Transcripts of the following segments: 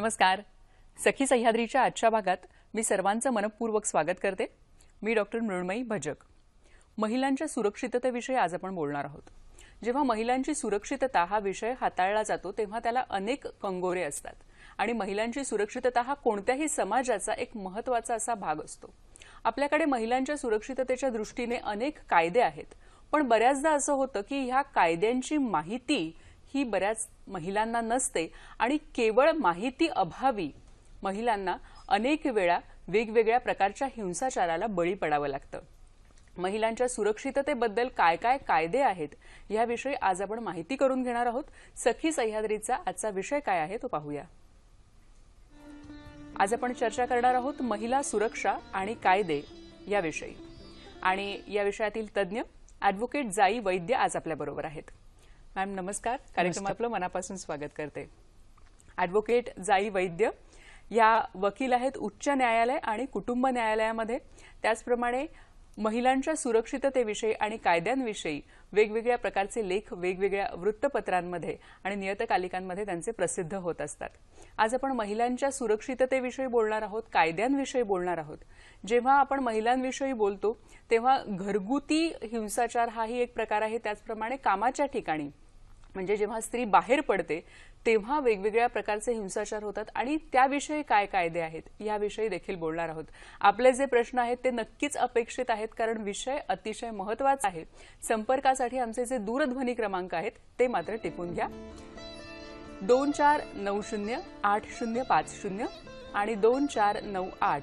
नमस्कार सखी सह्याद्रीच्या आजच्या भागात मी सर्वांचं मनपूर्वक स्वागत करते मी डॉक्टर मृण्मयी भजक महिलांच्या सुरक्षिततेविषयी आज आपण बोलणार आहोत जेव्हा महिलांची सुरक्षितता हा विषय हाताळला जातो तेव्हा त्याला अनेक कंगोरे असतात आणि महिलांची सुरक्षितता हा कोणत्याही समाजाचा एक महत्वाचा असा भाग असतो आपल्याकडे महिलांच्या सुरक्षिततेच्या दृष्टीने अनेक कायदे आहेत पण बऱ्याचदा असं होतं की ह्या कायद्यांची माहिती ही बऱ्याच महिलांना नसते आणि केवळ माहिती अभावी महिलांना अनेक वेळा वेगवेगळ्या प्रकारच्या हिंसाचाराला बळी पडावं लागतं महिलांच्या सुरक्षिततेबद्दल काय काय कायदे आहेत याविषयी आज आपण माहिती करून घेणार आहोत सखी सह्याद्रीचा आजचा विषय काय आहे तो पाहूया आज आपण चर्चा करणार आहोत महिला सुरक्षा आणि कायदे याविषयी आणि या विषयातील तज्ज्ञ अॅडव्होकेट जाई वैद्य आज आपल्याबरोबर आहेत मॅम नमस्कार कार्यक्रम आपलं मनापासून स्वागत करते ॲडव्होकेट जाई वैद्य या वकील आहेत उच्च न्यायालय आणि कुटुंब न्यायालयामध्ये त्याचप्रमाणे महिलांच्या सुरक्षिततेविषयी आणि कायद्यांविषयी वेगवेगळ्या प्रकारचे लेख वेगवेगळ्या वृत्तपत्रांमध्ये आणि नियतकालिकांमध्ये त्यांचे प्रसिद्ध होत असतात आज आपण महिलांच्या सुरक्षिततेविषयी बोलणार आहोत कायद्यांविषयी बोलणार आहोत जेव्हा आपण महिलांविषयी बोलतो तेव्हा घरगुती हिंसाचार हाही एक प्रकार आहे त्याचप्रमाणे कामाच्या ठिकाणी म्हणजे जेव्हा स्त्री बाहेर पडते तेव्हा वेगवेगळ्या प्रकारचे हिंसाचार होतात आणि त्याविषयी काय कायदे आहेत याविषयी देखील बोलणार आहोत आपले जे प्रश्न आहेत ते नक्कीच अपेक्षित आहेत कारण विषय अतिशय महत्वाचा आहे संपर्कासाठी आमचे जे दूरध्वनी क्रमांक आहेत ते मात्र टिपून घ्या दोन चार नऊ शून्य आठ शून्य पाच शून्य आणि दोन चार नऊ आठ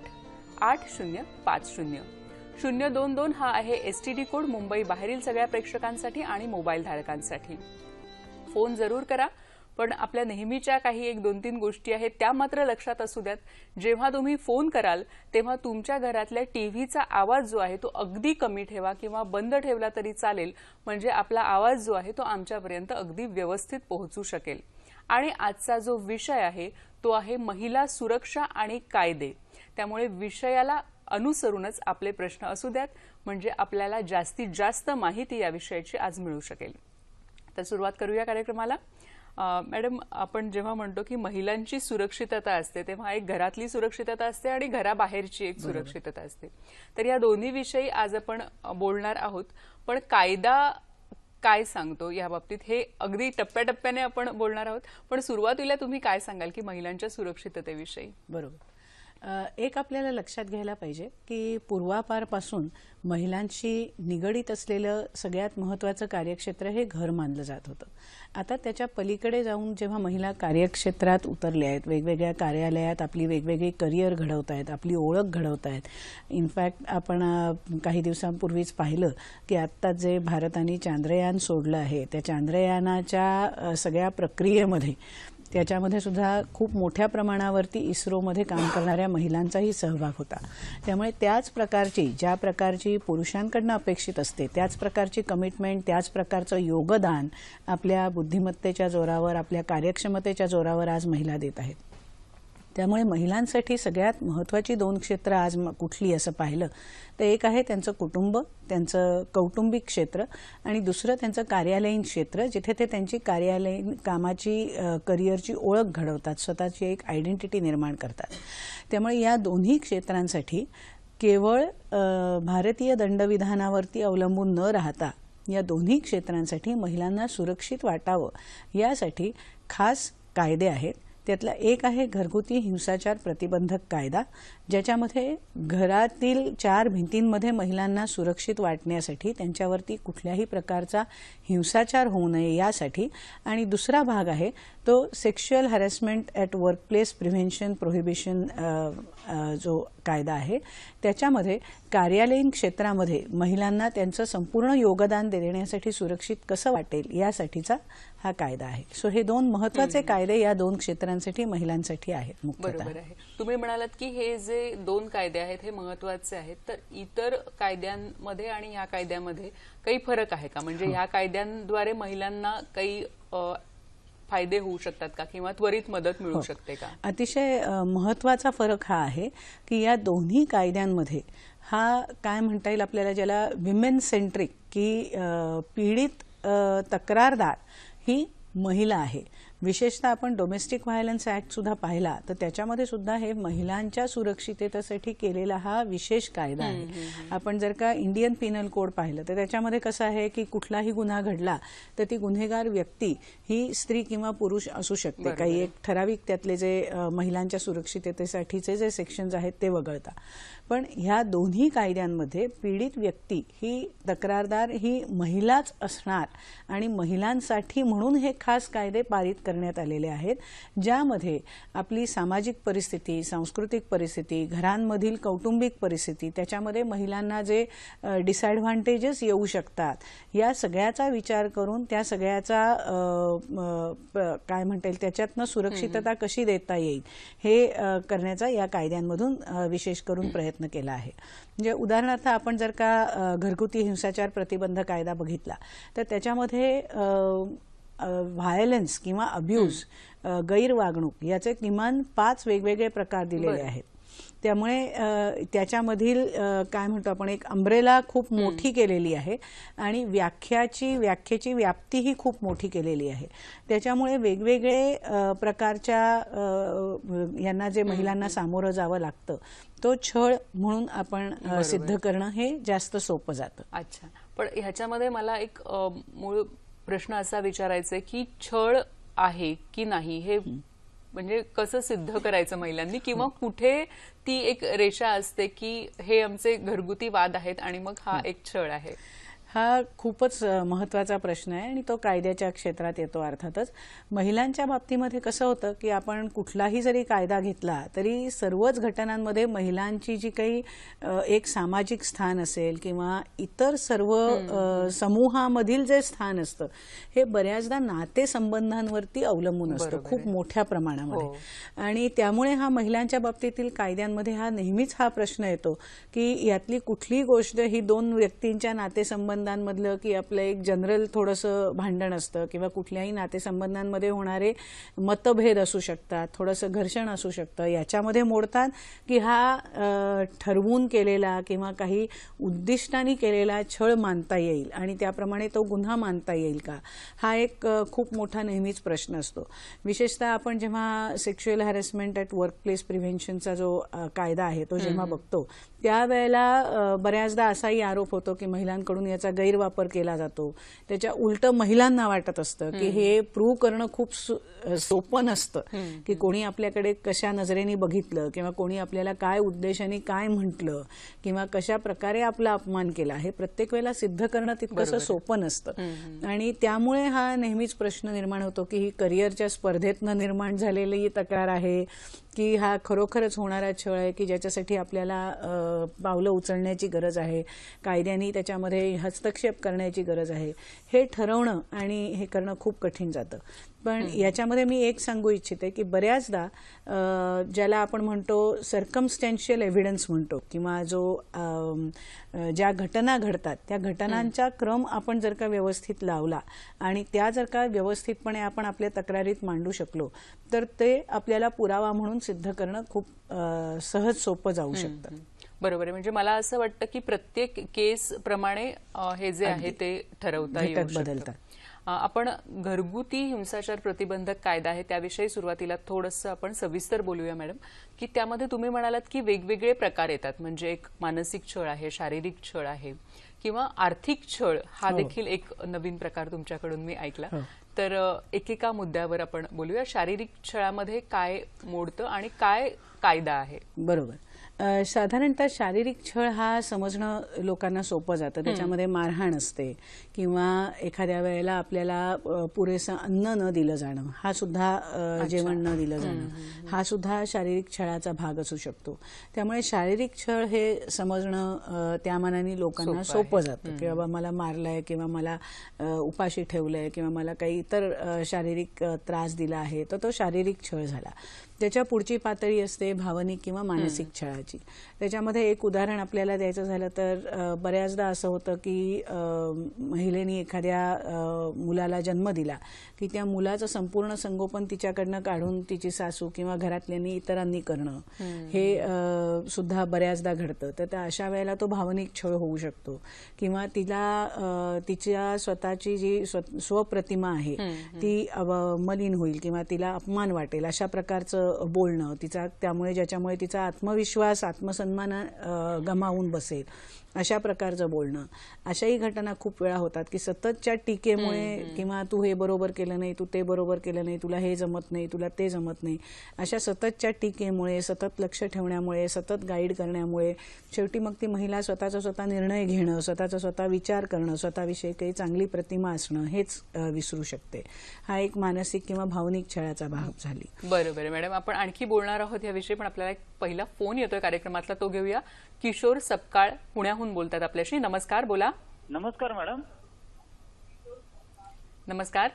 आठ शून्य पाच शून्य शून्य दोन दोन हा आहे एसटीडी कोड मुंबई बाहेरील सगळ्या प्रेक्षकांसाठी आणि मोबाईल धारकांसाठी फोन जरूर करा पण आपल्या नेहमीच्या काही एक दोन तीन गोष्टी आहेत त्या मात्र लक्षात असू द्यात जेव्हा तुम्ही फोन कराल तेव्हा तुमच्या घरातल्या टीव्हीचा आवाज जो आहे तो अगदी कमी ठेवा किंवा बंद ठेवला तरी चालेल म्हणजे आपला आवाज जो आहे तो आमच्यापर्यंत अगदी व्यवस्थित पोहोचू शकेल आणि आजचा जो विषय आहे तो आहे महिला सुरक्षा आणि कायदे त्यामुळे विषयाला अनुसरूनच आपले प्रश्न असू द्यात म्हणजे आपल्याला जास्तीत जास्त माहिती या विषयाची आज मिळू शकेल तर सुरुवात करूया कार्यक्रमाला मॅडम आपण जेव्हा म्हणतो की महिलांची सुरक्षितता असते तेव्हा एक घरातली सुरक्षितता असते आणि घराबाहेरची एक सुरक्षितता असते तर या दोन्ही विषयी आज आपण बोलणार आहोत पण कायदा काय सांगतो या बाबतीत हे अगदी टप्प्याटप्प्याने आपण बोलणार आहोत पण सुरुवातीला तुम्ही काय सांगाल की महिलांच्या सुरक्षिततेविषयी बरोबर एक आपल्याला लक्षात घ्यायला पाहिजे की पूर्वापारपासून महिलांशी निगडीत असलेलं सगळ्यात महत्वाचं कार्यक्षेत्र हे घर मानलं जात होतं आता त्याच्या पलीकडे जाऊन जेव्हा महिला कार्यक्षेत्रात उतरल्या आहेत वेगवेगळ्या कार्यालयात आपली वेगवेगळी करिअर घडवत आहेत आपली ओळख घडवत आहेत इनफॅक्ट आपण काही दिवसांपूर्वीच पाहिलं की आत्ता जे भारताने चांद्रयान सोडलं आहे त्या चांद्रयानाच्या सगळ्या प्रक्रियेमध्ये त्याच्यामध्ये सुद्धा खूप मोठ्या प्रमाणावरती इस्रोमध्ये काम करणाऱ्या महिलांचाही सहभाग होता त्यामुळे त्याच प्रकारची ज्या प्रकारची पुरुषांकडनं अपेक्षित असते त्याच प्रकारची कमिटमेंट त्याच प्रकारचं योगदान आपल्या बुद्धिमत्तेच्या जोरावर आपल्या कार्यक्षमतेच्या जोरावर आज महिला देत आहेत त्यामुळे महिलांसाठी सगळ्यात महत्त्वाची दोन क्षेत्र आज कुठली असं पाहिलं तर एक आहे त्यांचं कुटुंब त्यांचं कौटुंबिक क्षेत्र आणि दुसरं त्यांचं कार्यालयीन क्षेत्र जिथे ते त्यांची कार्यालयीन कामाची करिअरची ओळख घडवतात स्वतःची एक आयडेंटिटी निर्माण करतात त्यामुळे या दोन्ही क्षेत्रांसाठी केवळ भारतीय दंडविधानावरती अवलंबून न राहता या दोन्ही क्षेत्रांसाठी महिलांना सुरक्षित वाटावं यासाठी खास कायदे आहेत त्यातला एक आहे घरगुती हिंसाचार प्रतिबंधक कायदा ज्याच्यामध्ये घरातील चार भिंतींमध्ये महिलांना सुरक्षित वाटण्यासाठी त्यांच्यावरती कुठल्याही प्रकारचा हिंसाचार होऊ नये यासाठी आणि दुसरा भाग आहे तो sexual harassment at workplace prevention prohibition जो कायदा आहे त्याच्यामध्ये कार्यालयीन क्षेत्रामध्ये महिलांना त्यांचं संपूर्ण योगदान देण्यासाठी सुरक्षित कसं वाटेल यासाठीचा हा कायदा आहे सो हे दोन महत्वाचे कायदे या दोन क्षेत्रांसाठी महिलांसाठी आहेत बरोबर आहे तुम्ही म्हणालात की हे जे जे दोन कायदे आहेत हे महत्वाचे आहेत तर इतर कायद्यांमध्ये आणि या कायद्यामध्ये काही फरक आहे का म्हणजे या कायद्यांद्वारे महिलांना काही फायदे होऊ शकतात का किंवा त्वरित मदत मिळू हो. शकते का अतिशय महत्वाचा फरक हा आहे की या दोन्ही कायद्यांमध्ये हा काय म्हणता येईल आपल्याला ज्याला विमेन सेंट्रिक की पीडित तक्रारदार ही महिला आहे विशेषतः आपण डोमेस्टिक व्हायलन्स ऍक्ट सुद्धा पाहिला तर त्याच्यामध्ये सुद्धा हे महिलांच्या सुरक्षिततेसाठी केलेला हा विशेष कायदा आहे आपण जर का इंडियन पिनल कोड पाहिलं तर त्याच्यामध्ये कसं आहे की कुठलाही गुन्हा घडला तर ती गुन्हेगार व्यक्ती ही स्त्री किंवा पुरुष असू शकते काही एक ठराविक त्यातले जे महिलांच्या सुरक्षिततेसाठीचे जे सेक्शन्स आहेत ते वगळता पण ह्या दोन्ही कायद्यांमध्ये पीडित व्यक्ती ही तक्रारदार ही महिलाच असणार आणि महिलांसाठी म्हणून हे खास कायदे पारित करण्यात आलेले आहेत ज्यामध्ये आपली सामाजिक परिस्थिती सांस्कृतिक परिस्थिती घरांमधील कौटुंबिक परिस्थिती त्याच्यामध्ये महिलांना जे डिसएडव्हान्टेजेस येऊ शकतात या सगळ्याचा विचार करून त्या सगळ्याचा काय म्हणता येईल त्याच्यातनं सुरक्षितता कशी देता येईल हे करण्याचा या कायद्यांमधून विशेष करून प्रयत्न केला आहे म्हणजे उदाहरणार्थ आपण जर का घरगुती हिंसाचार प्रतिबंध कायदा बघितला तर त्याच्यामध्ये व्हायलन्स किंवा अब्यूज गैरवागणूक याचे किमान पाच वेगवेगळे प्रकार दिलेले आहेत त्यामुळे त्याच्यामधील काय म्हणतो आपण एक अंब्रेला खूप मोठी केलेली आहे आणि व्याख्याची व्याख्येची व्याप्तीही खूप मोठी केलेली आहे त्याच्यामुळे वेगवेगळे प्रकारच्या यांना जे महिलांना सामोरं जावं लागतं तो छळ म्हणून आपण सिद्ध करणं हे जास्त सोपं जातं अच्छा पण ह्याच्यामध्ये मला एक मूळ प्रश्न असा विचारायचा की छळ आहे की नाही हे म्हणजे कसं सिद्ध करायचं महिलांनी किंवा कुठे ती एक रेषा असते की हे आमचे घरगुती वाद आहेत आणि मग हा एक छळ आहे हा खूपच महत्त्वाचा प्रश्न आहे आणि तो कायद्याच्या क्षेत्रात येतो अर्थातच महिलांच्या बाबतीमध्ये कसं होतं की आपण कुठलाही जरी कायदा घेतला तरी सर्वच घटनांमध्ये महिलांची जी काही एक सामाजिक स्थान असेल किंवा इतर सर्व समूहामधील जे स्थान असतं हे बऱ्याचदा नातेसंबंधांवरती अवलंबून असतं खूप मोठ्या प्रमाणामध्ये हो. आणि त्यामुळे हा महिलांच्या बाबतीतील कायद्यांमध्ये हा नेहमीच हा प्रश्न येतो की यातली कुठली गोष्ट ही दोन व्यक्तींच्या नातेसंबंध नातेसंबंधांमधलं की आपलं एक जनरल थोडंसं भांडण असतं किंवा कुठल्याही नातेसंबंधांमध्ये होणारे मतभेद असू शकतात थोडंसं घर्षण असू शकतं याच्यामध्ये मोडतात की हा ठरवून केलेला किंवा काही उद्दिष्टांनी केलेला छळ मानता येईल आणि त्याप्रमाणे तो गुन्हा मानता येईल का हा एक खूप मोठा नेहमीच प्रश्न असतो विशेषतः आपण जेव्हा sexual harassment at work place प्रिव्हेन्शनचा जो कायदा आहे तो जेव्हा बघतो त्यावेळेला बऱ्याचदा असाही आरोप होतो की महिलांकडून याचा गैरवापर केला जातो त्याच्या उलट महिलांना वाटत असतं की हे प्रूव्ह करणं खूप सोपं नसतं की कोणी आपल्याकडे कशा नजरेने बघितलं किंवा कोणी आपल्याला काय उद्देशाने काय म्हटलं किंवा कशा प्रकारे आपला अपमान केला हे प्रत्येक वेळेला सिद्ध करणं तितकंसं सोपं नसतं आणि त्यामुळे हा नेहमीच प्रश्न निर्माण होतो की ही करिअरच्या स्पर्धेतनं निर्माण झालेली तक्रार आहे की हा खरोखरच होणारा छळ आहे की ज्याच्यासाठी आपल्याला पावलं उचलण्याची गरज आहे कायद्याने त्याच्यामध्ये हस्तक्षेप करण्याची गरज आहे हे ठरवणं आणि हे करणं खूप कठीण जातं पण याच्यामध्ये मी एक सांगू इच्छिते की बऱ्याचदा ज्याला आपण म्हणतो सर्कमस्टॅन्शियल एव्हिडन्स म्हणतो किंवा जो ज्या घटना घडतात त्या घटनांचा क्रम आपण जर का व्यवस्थित लावला आणि त्या जर का व्यवस्थितपणे आपण आपल्या तक्रारीत मांडू शकलो तर ते आपल्याला पुरावा म्हणून सिद्ध करणं खूप सहज सोपं जाऊ शकतं बरोबर आहे म्हणजे मला असं वाटतं की प्रत्येक केस प्रमाणे हे जे आहे ते ठरवता बदलतात आपण घरगुती हिंसाचार प्रतिबंधक कायदा आहे त्याविषयी सुरुवातीला थोडंसं आपण सविस्तर बोलूया मॅडम की त्यामध्ये तुम्ही म्हणालात की वेगवेगळे प्रकार येतात म्हणजे एक मानसिक छळ आहे शारीरिक छळ आहे किंवा आर्थिक छळ हा हो. देखील एक नवीन प्रकार तुमच्याकडून मी ऐकला तर एकेका मुद्द्यावर आपण बोलूया शारीरिक छळामध्ये काय मोडतं आणि काय कायदा आहे बरोबर साधारणतः शारीरिक छळ हा समजणं लोकांना सोपं जातं त्याच्यामध्ये मारहाण असते किंवा एखाद्या वेळेला आपल्याला पुरेसं अन्न न दिलं जाणं हा सुद्धा जेवण न दिलं जाणं हा सुद्धा शारीरिक छळाचा भाग असू शकतो त्यामुळे शारीरिक छळ हे समजणं त्या मानाने लोकांना सोपं जातं की बाबा मला मारलंय किंवा मला उपाशी ठेवलंय किंवा मला काही इतर शारीरिक त्रास दिला आहे तर तो शारीरिक छळ झाला ज्याच्या पुढची पातळी असते भावनिक किंवा मानसिक छळाची त्याच्यामध्ये एक उदाहरण आपल्याला द्यायचं झालं तर बऱ्याचदा असं होतं की महिलेनी एखाद्या मुलाला जन्म दिला की त्या मुलाचं संपूर्ण संगोपन तिच्याकडनं काढून तिची सासू किंवा घरातल्यांनी इतरांनी करणं हे सुद्धा बऱ्याचदा घडतं तर त्या अशा वेळेला तो भावनिक छळ होऊ शकतो किंवा तिला तिच्या स्वतःची जी स्वप्रतिमा आहे ती मलिन होईल किंवा तिला अपमान वाटेल अशा प्रकारचं बोलणं तिचा त्यामुळे ज्याच्यामुळे तिचा आत्मविश्वास आत्मसन्मान गमावून बसेल अशा प्रकारचं बोलणं अशाही घटना खूप वेळा होतात की सततच्या टीकेमुळे किंवा तू हे बरोबर केलं नाही तू ते बरोबर केलं नाही तुला हे जमत नाही तुला ते जमत नाही अशा सततच्या टीकेमुळे सतत लक्ष ठेवण्यामुळे सतत गाईड करण्यामुळे शेवटी मग ती महिला स्वतःचा स्वतः निर्णय घेणं स्वतःचा स्वतः विचार करणं स्वतःविषयी काही चांगली प्रतिमा असणं हेच विसरू शकते हा एक मानसिक किंवा भावनिक छळाचा भाग झाली बरोबर मॅडम आपण आणखी बोलणार आहोत याविषयी पण आपल्याला एक पहिला फोन येतोय कार्यक्रमातला तो घेऊया किशोर सपकाळ पुण्याहून बोलतात आपल्याशी नमस्कार बोला नमस्कार मॅडम नमस्कार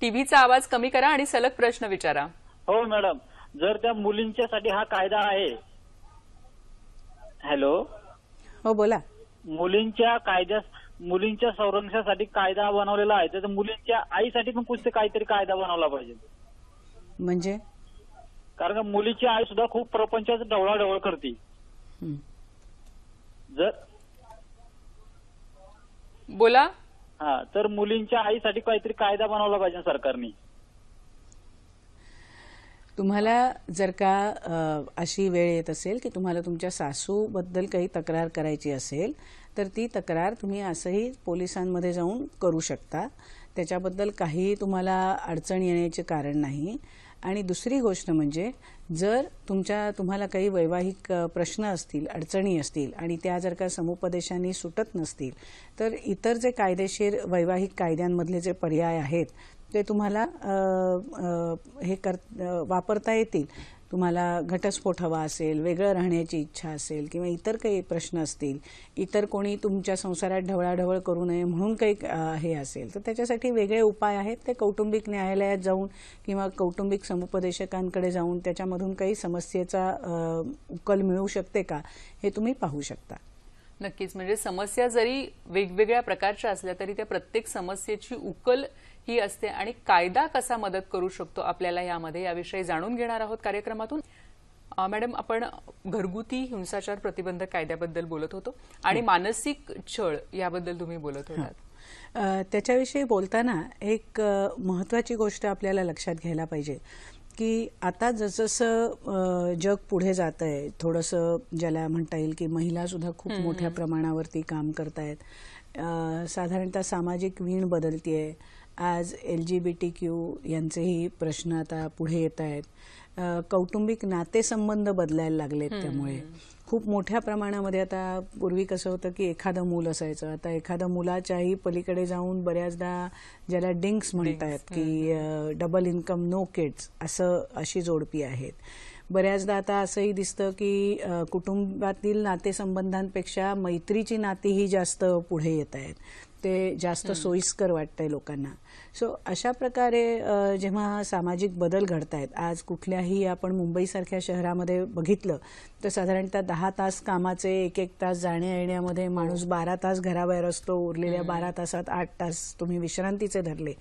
टीव्हीचा आवाज कमी करा आणि सलग प्रश्न विचारा हो मॅडम जर त्या मुलींच्यासाठी हा कायदा आहे हॅलो हो बोला मुलींच्या कायद्या मुलींच्या संरक्षणासाठी कायदा बनवलेला आहे तर मुलींच्या आईसाठी पण कुठे काहीतरी कायदा बनवला पाहिजे म्हणजे कारण मुलीची आई सुद्धा खूप प्रपंचाच ढवळाढवळ करते जर बोला हा तर मुलींच्या आईसाठी काहीतरी कायदा बनवला पाहिजे सरकारने तुम्हाला जर का अशी वेळ येत असेल की तुम्हाला तुमच्या सासूबद्दल काही तक्रार करायची असेल तर ती तक्रार तुम्ही असंही पोलिसांमध्ये जाऊन करू शकता त्याच्याबद्दल काही तुम्हाला अडचण येण्याचे कारण नाही आणि दुसरी गोष्ट म्हणजे जर तुमच्या तुम्हाला काही वैवाहिक प्रश्न असतील अडचणी असतील आणि त्या जर का समुपदेशांनी सुटत नसतील तर इतर जे कायदेशीर वैवाहिक कायद्यांमधले जे पर्याय आहेत ते तुम्हाला हे कर वापरता येतील तुम्हाला घटस्फोट हवा असेल वेगळं राहण्याची इच्छा असेल किंवा इतर काही प्रश्न असतील इतर कोणी तुमच्या संसारात ढवळाढवळ करू नये म्हणून काही हे असेल तर त्याच्यासाठी वेगळे उपाय आहेत ते कौटुंबिक न्यायालयात जाऊन किंवा कौटुंबिक समुपदेशकांकडे जाऊन त्याच्यामधून काही समस्येचा उकल मिळू शकते का हे तुम्ही पाहू शकता नक्कीच म्हणजे समस्या जरी वेगवेगळ्या प्रकारच्या असल्या तरी त्या प्रत्येक समस्येची उकल ही असते आणि कायदा कसा मदत करू शकतो आपल्याला यामध्ये याविषयी जाणून घेणार आहोत कार्यक्रमातून मॅडम आपण घरगुती हिंसाचार प्रतिबंधक कायद्याबद्दल बोलत होतो आणि मानसिक छळ याबद्दल तुम्ही बोलत होतात त्याच्याविषयी बोलताना एक महत्वाची गोष्ट आपल्याला लक्षात घ्यायला पाहिजे की आता जसं जग पुढे जात आहे थोडंसं ज्याला म्हणता येईल की महिला सुद्धा खूप मोठ्या प्रमाणावरती काम करतायत साधारणतः सामाजिक वीण बदलतीये आज L G B T Q यांचेही प्रश्न आता पुढे येत आहेत कौटुंबिक नातेसंबंध बदलायला लागलेत त्यामुळे खूप मोठ्या प्रमाणामध्ये आता पूर्वी कसं होतं की एखादं मूल असायचं आता एखादं मुलाच्याही पलीकडे जाऊन बऱ्याचदा ज्याला डिंक्स म्हणतात की डबल इन्कम नो किड्स असं अशी जोडपी आहेत बऱ्याचदा आता असंही दिसतं की कुटुंबातील नातेसंबंधांपेक्षा मैत्रीची ही जास्त पुढे येत आहेत ते जास्त सोयीस्कर वाटतंय लोकांना सो अशा प्रकारे जेव्हा सामाजिक बदल घडत आहेत आज कुठल्याही आपण मुंबईसारख्या शहरामध्ये बघितलं तर साधारणतः दहा तास कामाचे एक एक तास जाण्या येण्यामध्ये माणूस बारा तास घराबाहेर असतो उरलेल्या बारा तासात आठ तास तुम्ही विश्रांतीचे धरले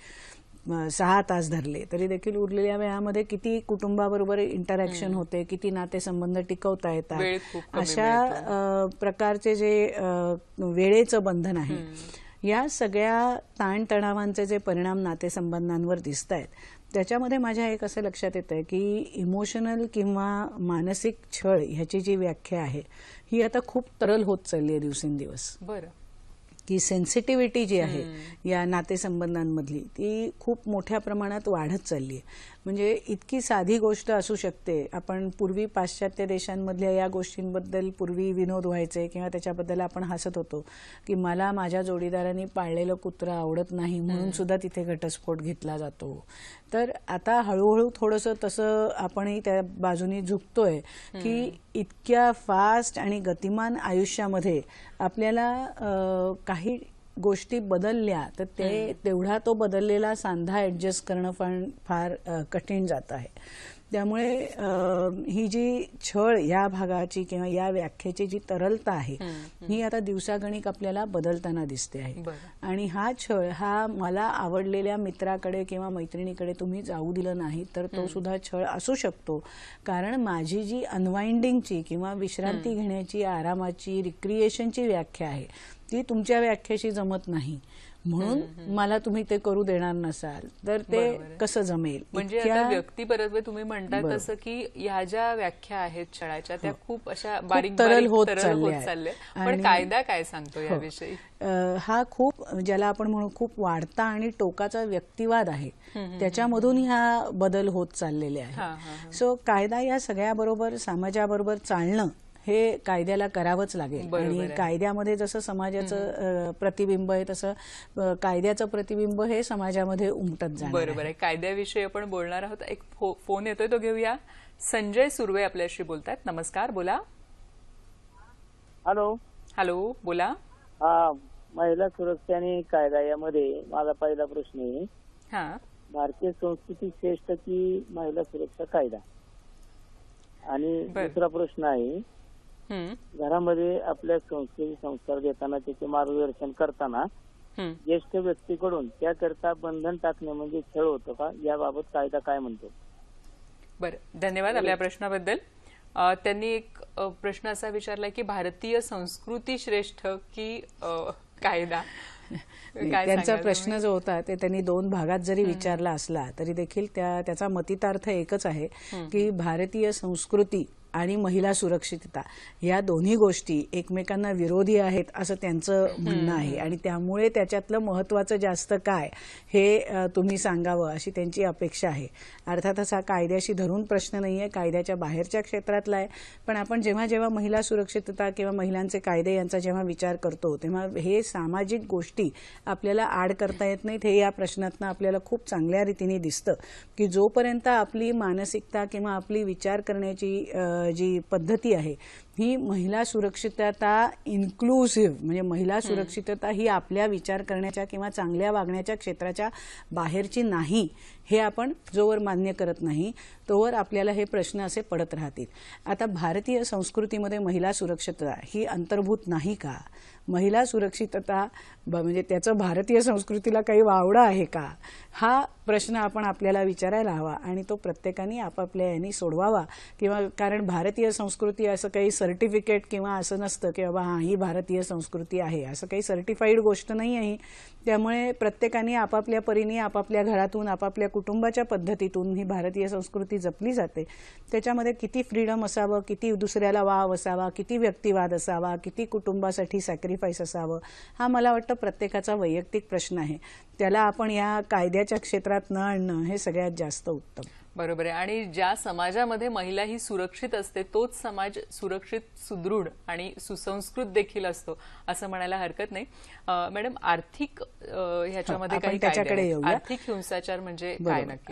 सहा तास धरले तरी देखील उरलेल्या वेळामध्ये किती कुटुंबाबरोबर इंटरॅक्शन होते किती नातेसंबंध टिकवता येतात अशा प्रकारचे जे वेळेचं बंधन आहे या सगळ्या ताणतणावांचे जे परिणाम नातेसंबंधांवर दिसत आहेत त्याच्यामध्ये माझ्या एक असं लक्षात येतं की इमोशनल किंवा मानसिक छळ ह्याची जी व्याख्या आहे ही आता खूप तरल होत चालली आहे दिवसेंदिवस बरं की सेन्सिटिव्हिटी जी आहे या नातेसंबंधांमधली ती खूप मोठ्या प्रमाणात वाढत चालली आहे म्हणजे इतकी साधी गोष्ट असू शकते आपण पूर्वी पाश्चात्य देशांमधल्या या गोष्टींबद्दल पूर्वी विनोद व्हायचे किंवा त्याच्याबद्दल आपण हसत होतो की मला माझ्या जोडीदारांनी पाळलेलं कुत्रं आवडत नाही म्हणून सुद्धा तिथे घटस्फोट घेतला जातो तर आता हळूहळू थोडंसं तसं आपणही त्या बाजूनी झुकतोय की इतक्या फास्ट आणि गतिमान आयुष्यामध्ये आपल्याला काही गोष्टी बदलल्या तर ते तेवढा तो बदललेला सांधा ऍडजस्ट करणं पण फार कठीण जात आहे त्यामुळे ही जी छळ या भागाची किंवा या व्याख्येची जी तरलता आहे ही आता दिवसागणिक आपल्याला बदलताना दिसते आहे आणि हा छळ हा मला आवडलेल्या मित्राकडे किंवा मैत्रिणीकडे तुम्ही जाऊ दिलं नाही तर तो सुद्धा छळ असू शकतो कारण माझी जी अनवाइंडिंगची किंवा विश्रांती घेण्याची आरामाची रिक्रिएशनची व्याख्या आहे ती तुमच्या व्याख्येशी जमत नाही म्हणून मला तुम्ही ते करू देणार नसाल तर ते कसं जमेल म्हणजे व्यक्ती परत तुम्ही म्हणता तसं की ह्या ज्या व्याख्या आहेत छळाच्या त्या हो. खूप अशा बारीक तरल होत चालल्या पण कायदा काय सांगतो हो. याविषयी हा खूप ज्याला आपण म्हणू खूप वाढता आणि टोकाचा व्यक्तिवाद आहे त्याच्यामधून ह्या बदल होत चाललेले आहे सो कायदा या सगळ्याबरोबर समाजाबरोबर चालणं हे कायद्याला करावंच लागेल आणि कायद्यामध्ये जसं समाजाचं प्रतिबिंब आहे तसं कायद्याचं प्रतिबिंब हे समाजामध्ये उमटत जाणार बरोबर आहे कायद्याविषयी आपण बोलणार आहोत एक फोन येतोय तो घेऊया संजय सुर्वे आपल्याशी बोलतात नमस्कार बोला हॅलो हॅलो बोला हा महिला सुरक्षा आणि कायदा यामध्ये माझा पहिला प्रश्न आहे हा भारतीय संस्कृती श्रेष्ठ की महिला सुरक्षा कायदा आणि दुसरा प्रश्न आहे घरामध्ये आपल्या संस्कृती संस्कार देताना त्याचे मार्गदर्शन करताना ज्येष्ठ व्यक्तीकडून त्याकरता बंधन टाकणे म्हणजे खेळ होतो का याबाबत कायदा काय म्हणतो बरं धन्यवाद आपल्या प्रश्नाबद्दल त्यांनी एक प्रश्न असा विचारला की भारतीय संस्कृती श्रेष्ठ की कायदा त्यांचा प्रश्न जो होता ते त्यांनी दोन भागात जरी विचारला असला तरी देखील त्या त्याचा मतितार्थ एकच आहे की भारतीय संस्कृती आणि महिला सुरक्षितता या दोन्ही गोष्टी एकमेकांना विरोधी आहेत असं त्यांचं म्हणणं आहे आणि त्यामुळे त्याच्यातलं महत्त्वाचं जास्त काय हे तुम्ही सांगावं अशी त्यांची अपेक्षा आहे अर्थात हा कायद्याशी धरून प्रश्न नाही आहे कायद्याच्या बाहेरच्या क्षेत्रातला आहे पण आपण जेव्हा जेव्हा महिला सुरक्षितता किंवा महिलांचे कायदे यांचा जेव्हा विचार करतो तेव्हा हे सामाजिक गोष्टी आपल्याला आड करता येत नाहीत हे या प्रश्नातनं आपल्याला खूप चांगल्या रीतीने दिसतं की जोपर्यंत आपली मानसिकता किंवा आपली विचार करण्याची जी पद्धती आहे ही महिला सुरक्षितता इन्क्लुझिव्ह म्हणजे महिला सुरक्षितता ही आपल्या विचार करण्याच्या किंवा चांगल्या वागण्याच्या क्षेत्राच्या बाहेरची नाही हे आपण जोवर मान्य करत नाही तोवर आपल्याला हे प्रश्न असे पडत राहतील आता भारतीय संस्कृतीमध्ये महिला सुरक्षितता ही अंतर्भूत नाही का महिला सुरक्षितता म्हणजे त्याचं भारतीय संस्कृतीला काही वावडा आहे का हा प्रश्न आपण आपल्याला विचारायला हवा आणि तो प्रत्येकाने आपापल्या यांनी सोडवावा किंवा कारण भारतीय संस्कृती असं काही सर्टिफिकेट किंवा असं नसतं की बाबा हा ही भारतीय संस्कृती आहे असं काही सर्टिफाईड गोष्ट नाही आहे त्यामुळे प्रत्येकाने आपापल्या परीने आपापल्या घरातून आपापल्या कुटुंबाच्या पद्धतीतून ही भारतीय संस्कृती जपली जाते त्याच्यामध्ये किती फ्रीडम असावं किती दुसऱ्याला वाव असावा किती व्यक्तिवाद असावा किती कुटुंबासाठी सॅक्रिफाईस असावं हा मला वाटतं प्रत्येकाचा वैयक्तिक प्रश्न आहे त्याला आपण या कायद्याच्या क्षेत्रात न आणणं हे सगळ्यात जास्त उत्तम बरोबर आहे आणि ज्या समाजामध्ये महिला ही सुरक्षित असते तोच समाज सुरक्षित सुदृढ आणि सुसंस्कृत देखील असतो असं म्हणायला हरकत नाही मॅडम आर्थिक ह्याच्यामध्ये काही त्याच्याकडे येऊया आर्थिक हिंसाचार म्हणजे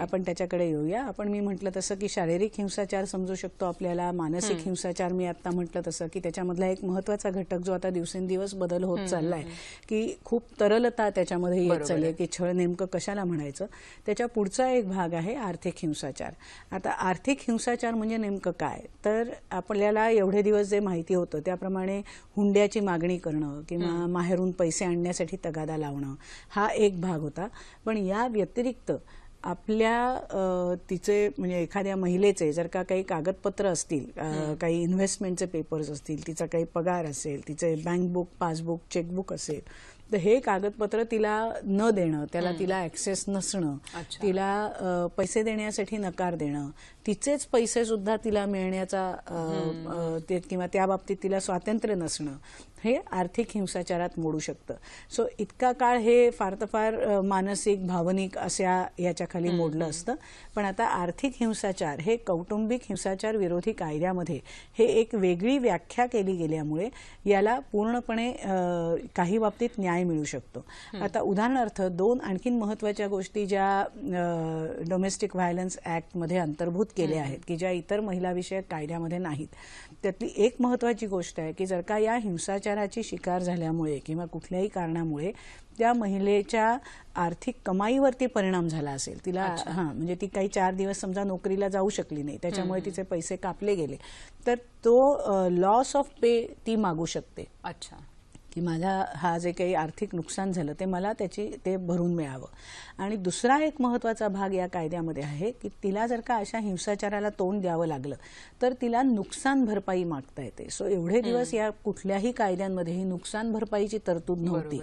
आपण त्याच्याकडे येऊया आपण मी म्हटलं तसं की शारीरिक हिंसाचार समजू शकतो आपल्याला मानसिक हिंसाचार मी आता म्हटलं तसं की त्याच्यामधला एक महत्वाचा घटक जो आता दिवसेंदिवस बदल होत चाललाय की खूप तरलता त्याच्यामध्ये येत चालली की छळ नेमकं कशाला म्हणायचं त्याच्या पुढचा एक भाग आहे आर्थिक हिंसाचार आता आर्थिक हिंसाचार म्हणजे नेमकं काय तर आपल्याला एवढे दिवस जे माहिती होतं त्याप्रमाणे हुंड्याची मागणी करणं किंवा माहेरून पैसे आणण्यासाठी तगादा लावणं हा एक भाग होता पण या व्यतिरिक्त आपल्या तिचे म्हणजे एखाद्या महिलेचे जर का काही कागदपत्र असतील काही इन्व्हेस्टमेंटचे पेपर्स असतील तिचा काही पगार असेल तिचे बँक बुक पासबुक चेकबुक असेल तर हे कागदपत्र तिला न देणं त्याला तिला ऍक्सेस नसणं तिला पैसे देण्यासाठी नकार देणं तिचेच पैसे सुद्धा तिला मिळण्याचा किंवा त्या बाबतीत तिला स्वातंत्र्य नसणं हे आर्थिक हिंसाचारात मोडू शकतं सो इतका काळ हे फार तर फार मानसिक भावनिक अशा याच्या खाली मोडलं असतं पण आता आर्थिक हिंसाचार हे कौटुंबिक हिंसाचार विरोधी कायद्यामध्ये हे एक वेगळी व्याख्या केली गेल्यामुळे याला पूर्णपणे काही बाबतीत न्याय नाही मिळू शकतो आता उदाहरणार्थ दोन आणखीन महत्वाच्या गोष्टी ज्या डोमेस्टिक व्हायलन्स ऍक्टमध्ये अंतर्भूत केल्या आहेत की ज्या इतर महिलाविषयक कायद्यामध्ये नाहीत त्यातली एक महत्वाची गोष्ट आहे की जर का या हिंसाचाराची शिकार झाल्यामुळे किंवा कुठल्याही कारणामुळे त्या महिलेच्या आर्थिक कमाईवरती परिणाम झाला असेल तिला हां म्हणजे ती काही चार दिवस समजा नोकरीला जाऊ शकली नाही त्याच्यामुळे तिचे पैसे कापले गेले तर तो लॉस ऑफ पे ती मागू शकते अच्छा की माझा हा जे काही आर्थिक नुकसान झालं ते मला त्याची ते भरून मिळावं आणि दुसरा एक महत्त्वाचा भाग या कायद्यामध्ये आहे की तिला जर का अशा हिंसाचाराला तोंड द्यावं लागलं तर तिला नुकसान भरपाई मागता येते सो एवढे दिवस या कुठल्याही कायद्यांमध्ये ही नुकसान भरपाईची तरतूद नव्हती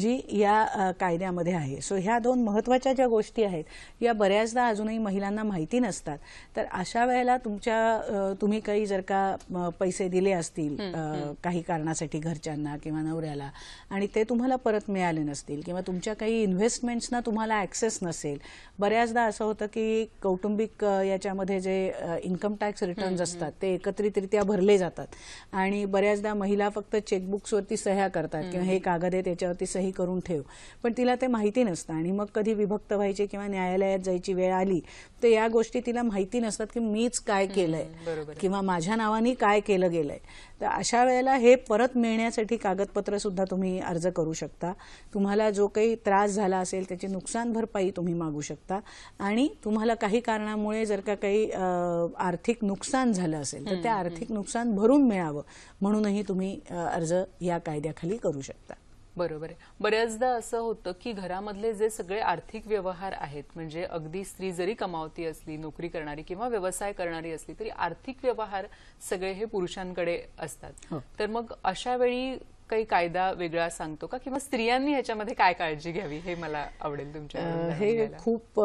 जी या कायद्यामध्ये आहे सो ह्या दोन महत्त्वाच्या ज्या गोष्टी आहेत या बऱ्याचदा अजूनही महिलांना माहिती नसतात तर अशा वेळेला तुमच्या तुम्ही काही जर का पैसे दिले असतील काही कारणासाठी घरच्यांना किंवा नवऱ्याला आणि ते तुम्हाला परत मिळाले नसतील किंवा तुमच्या काही इन्व्हेस्टमेंट्सना तुम्हाला ॲक्सेस नसेल बऱ्याचदा असं होतं की कौटुंबिक याच्यामध्ये जे इन्कम टॅक्स रिटर्न्स असतात ते एकत्रितरित्या भरले जातात आणि बऱ्याचदा महिला फक्त चेकबुक्सवरती सह्या करतात किंवा हे कागद आहे त्याच्यावरती सही करून ठेव पण तिला ते माहिती नसतं आणि मग कधी विभक्त व्हायचे किंवा न्यायालयात जायची वेळ आली तर या गोष्टी तिला माहिती नसतात की मीच काय केलंय किंवा माझ्या नावाने काय केलं गेलंय तर अशा वेळेला हे परत मिळण्यासाठी कागदपत्र सुद्धा तुम्ही अर्ज करू शकता तुम्हाला जो काही त्रास झाला असेल त्याची नुकसान भरपाई तुम्ही मागू शकता आणि तुम्हाला काही कारणामुळे जर का काही आर्थिक नुकसान झालं असेल तर त्या आर्थिक नुकसान भरून मिळावं म्हणूनही तुम्ही अर्ज या कायद्याखाली करू शकता बरोबर आहे बऱ्याचदा असं होतं की घरामधले जे सगळे आर्थिक व्यवहार आहेत म्हणजे अगदी स्त्री जरी कमावती असली नोकरी करणारी किंवा व्यवसाय करणारी असली तरी आर्थिक व्यवहार सगळे हे पुरुषांकडे असतात हो. तर मग अशा वेळी काही कायदा वेगळा सांगतो का किंवा स्त्रियांनी ह्याच्यामध्ये काय काळजी घ्यावी हे मला आवडेल तुमच्या हे खूप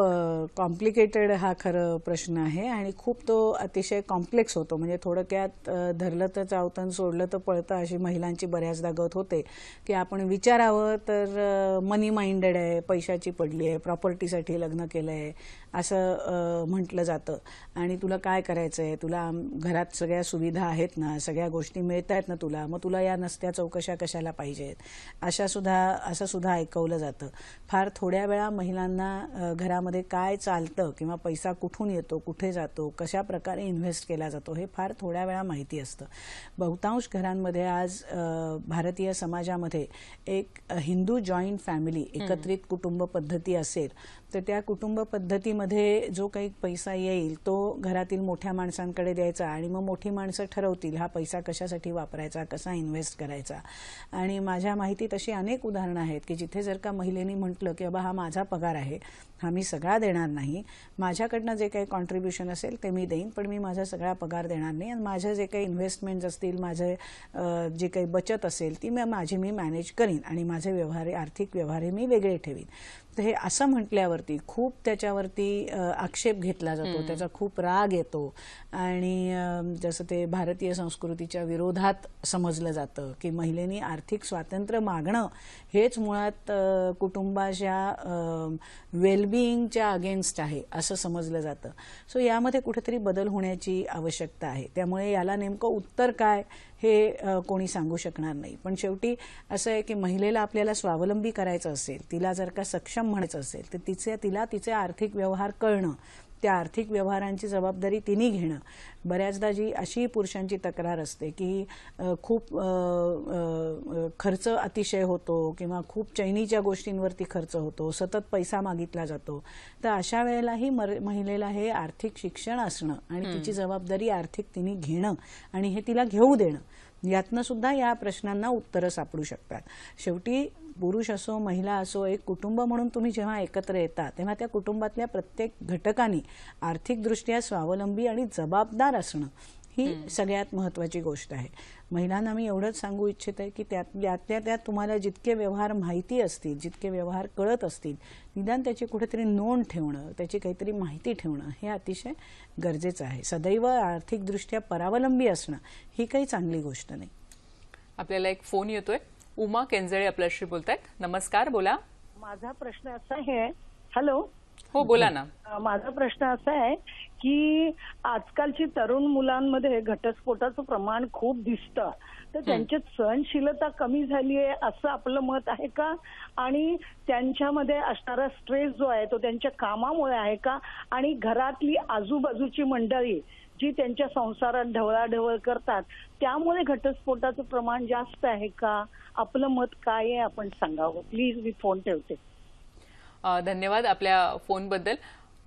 कॉम्प्लिकेटेड हा खरं प्रश्न आहे आणि खूप तो अतिशय कॉम्प्लेक्स होतो म्हणजे थोडक्यात धरलं तर चावतं सोडलं तर पळतं अशी महिलांची बऱ्याचदा गत होते की आपण विचारावं तर मनी माइंडेड आहे पैशाची पडली आहे प्रॉपर्टीसाठी लग्न केलं आहे असं म्हटलं जातं आणि तुला काय करायचं आहे तुला घरात सगळ्या सुविधा आहेत ना सगळ्या गोष्टी मिळत आहेत ना तुला मग तुला या नसत्या चौकशा कशाला पाहिजेत अशा सुद्धा असं सुद्धा ऐकवलं जातं फार थोड्या वेळा महिलांना घरामध्ये काय चालतं किंवा पैसा कुठून येतो कुठे जातो कशा प्रकारे इन्व्हेस्ट केला जातो हे फार थोड्या वेळा माहिती असतं बहुतांश घरांमध्ये आज भारतीय समाजामध्ये एक हिंदू जॉईंट फॅमिली एकत्रित कुटुंब पद्धती असेल तर त्या कुटुंब पद्धती मध्ये जो काही पैसा येईल तो घरातील मोठ्या माणसांकडे द्यायचा आणि मग मोठी माणसं ठरवतील हा पैसा कशासाठी वापरायचा कसा इन्व्हेस्ट करायचा आणि माझ्या माहितीत अशी अनेक उदाहरणं आहेत की जिथे जर का महिलेनी म्हटलं की बाबा हा माझा पगार आहे हा मी सगळा देणार नाही माझ्याकडनं जे काही कॉन्ट्रीब्युशन असेल ते मी देईन पण मी माझा सगळा पगार देणार नाही आणि माझे जे काही इन्व्हेस्टमेंट असतील माझे जे काही बचत असेल ती मी माझी मी मॅनेज करीन आणि माझे व्यवहार आर्थिक व्यवहार मी वेगळे ठेवीन हे असं म्हटल्यावरती खूप त्याच्यावरती आक्षेप घेतला जातो त्याचा खूप राग येतो आणि जसं ते भारतीय संस्कृतीच्या विरोधात समजलं जातं की महिलेनी आर्थिक स्वातंत्र्य मागणं हेच मुळात कुटुंबाच्या वेलबिईंगच्या अगेन्स्ट आहे असं समजलं जातं सो यामध्ये कुठेतरी बदल होण्याची आवश्यकता आहे त्यामुळे याला नेमकं उत्तर काय हे कोणी सांगू शकणार नाही पण शेवटी असं आहे की महिलेला आपल्याला स्वावलंबी करायचं असेल तिला जर का सक्षम म्हणायचं असेल तर तिचे तिला तिचे आर्थिक व्यवहार कळणं त्या आर्थिक व्यवहारांची जबाबदारी तिने घेणं बऱ्याचदा जी अशी पुरुषांची तक्रार असते की खूप खर्च अतिशय होतो किंवा खूप चैनीच्या गोष्टींवरती खर्च होतो सतत पैसा मागितला जातो तर अशा वेळेलाही महिलेला हे आर्थिक शिक्षण असणं आणि तिची जबाबदारी आर्थिक तिने घेणं आणि हे तिला घेऊ देणं यातनं सुद्धा या प्रश्नांना उत्तरं सापडू शकतात शेवटी पुरुष असो महिला असो एक कुटुंब म्हणून तुम्ही जेव्हा एकत्र येता तेव्हा त्या कुटुंबातल्या प्रत्येक घटकाने आर्थिकदृष्ट्या स्वावलंबी आणि जबाबदार तयार असणं ही सगळ्यात महत्वाची गोष्ट आहे महिलांना मी एवढंच सांगू इच्छिते की त्यात त्यातल्या त्यात तुम्हाला जितके व्यवहार माहिती असतील जितके व्यवहार कळत असतील निदान त्याची कुठेतरी नोंद ठेवणं त्याची काहीतरी माहिती ठेवणं हे अतिशय गरजेचं आहे सदैव आर्थिकदृष्ट्या परावलंबी असणं ही काही चांगली गोष्ट नाही आपल्याला एक फोन येतोय उमा केंजळे आपल्याशी बोलत नमस्कार बोला माझा प्रश्न असा आहे हॅलो हो बोला ना माझा प्रश्न असा आहे की आजकालची तरुण मुलांमध्ये घटस्फोटाचं प्रमाण खूप दिसतं तर त्यांच्यात सहनशीलता कमी झाली आहे असं आपलं मत आहे का आणि त्यांच्यामध्ये असणारा स्ट्रेस जो आहे तो त्यांच्या कामामुळे आहे का आणि घरातली आजूबाजूची मंडळी जी त्यांच्या संसारात ढवळाढवळ करतात त्यामुळे घटस्फोटाचं प्रमाण जास्त आहे का आपलं मत काय आहे आपण सांगावं प्लीज मी फोन ठेवते धन्यवाद आपल्या फोनबद्दल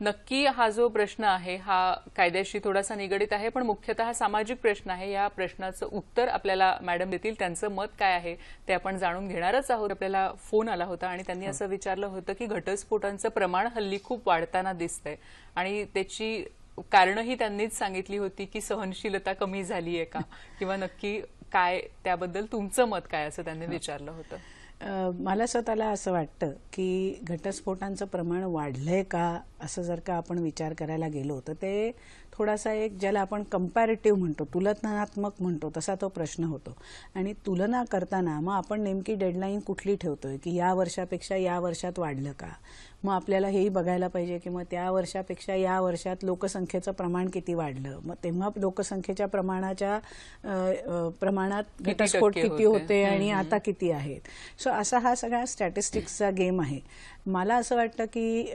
नक्की हा जो प्रश्न आहे हा कायद्याशी थोडासा निगडित आहे पण मुख्यतः सामाजिक प्रश्न आहे या प्रश्नाचं उत्तर आपल्याला मॅडम देतील त्यांचं मत काय आहे ते आपण जाणून घेणारच आहोत आपल्याला फोन आला होता आणि त्यांनी असं विचारलं होतं की घटस्फोटांचं प्रमाण हल्ली खूप वाढताना दिसतंय आणि त्याची कारणही त्यांनीच सांगितली होती की सहनशीलता कमी झाली आहे का किंवा नक्की काय त्याबद्दल तुमचं मत काय असं त्यांनी विचारलं होतं मला स्वतःला असं वाटतं की घटस्फोटांचं प्रमाण वाढलंय का असं जर का आपण विचार करायला गेलो तर ते थोडासा एक ज्याला आपण कम्पॅरेटिव्ह म्हणतो तुलनात्मक म्हणतो तसा तो प्रश्न होतो आणि तुलना करताना मग आपण नेमकी डेडलाईन कुठली ठेवतोय की या वर्षापेक्षा या वर्षात वाढलं का मग आपल्याला हेही बघायला पाहिजे की मग त्या वर्षापेक्षा या वर्षात लोकसंख्येचं प्रमाण किती वाढलं मग तेव्हा लोकसंख्येच्या प्रमाणाच्या प्रमाणात घटस्फोट किती होते आणि आता किती आहेत सो असा हा सगळा स्टॅटिस्टिक्सचा गेम आहे मला असं वाटतं की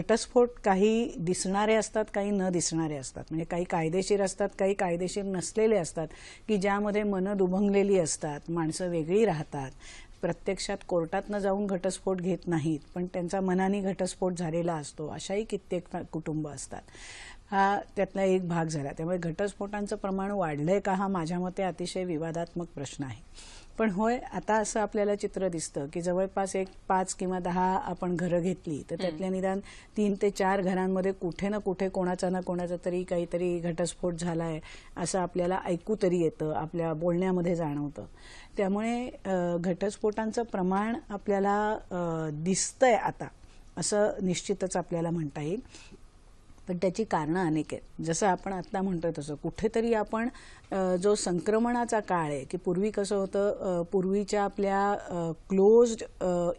घटस्फोट काही दिसणारे असतात काही न दिसणारे असतात म्हणजे काही कायदेशीर असतात काही कायदेशीर नसलेले असतात की ज्यामध्ये मनं दुभंगलेली असतात माणसं वेगळी राहतात प्रत्यक्षात कोर्टातनं जाऊन घटस्फोट घेत नाहीत पण त्यांचा मनाने घटस्फोट झालेला असतो अशाही कित्येक कुटुंब असतात हा त्यातला एक भाग झाला त्यामुळे घटस्फोटांचं प्रमाण वाढलं का हा माझ्या मते अतिशय विवादात्मक प्रश्न आहे पण होय आता असं आपल्याला चित्र दिसतं की जवळपास एक पाच किंवा दहा आपण घरं घेतली तर त्यातल्या निदान तीन ते चार घरांमध्ये कुठे ना कुठे कोणाचा ना कोणाचा तरी काहीतरी घटस्फोट झाला आहे असं आपल्याला ऐकू तरी येतं आपल्या बोलण्यामध्ये जाणवतं त्यामुळे घटस्फोटांचं प्रमाण आपल्याला दिसतंय आता असं निश्चितच आपल्याला म्हणता येईल पण त्याची कारणं अनेक आहेत जसं आपण आत्ता म्हणतो तसं कुठेतरी आपण जो संक्रमणाचा काळ आहे की पूर्वी कसं होतं पूर्वीच्या आपल्या क्लोज्ड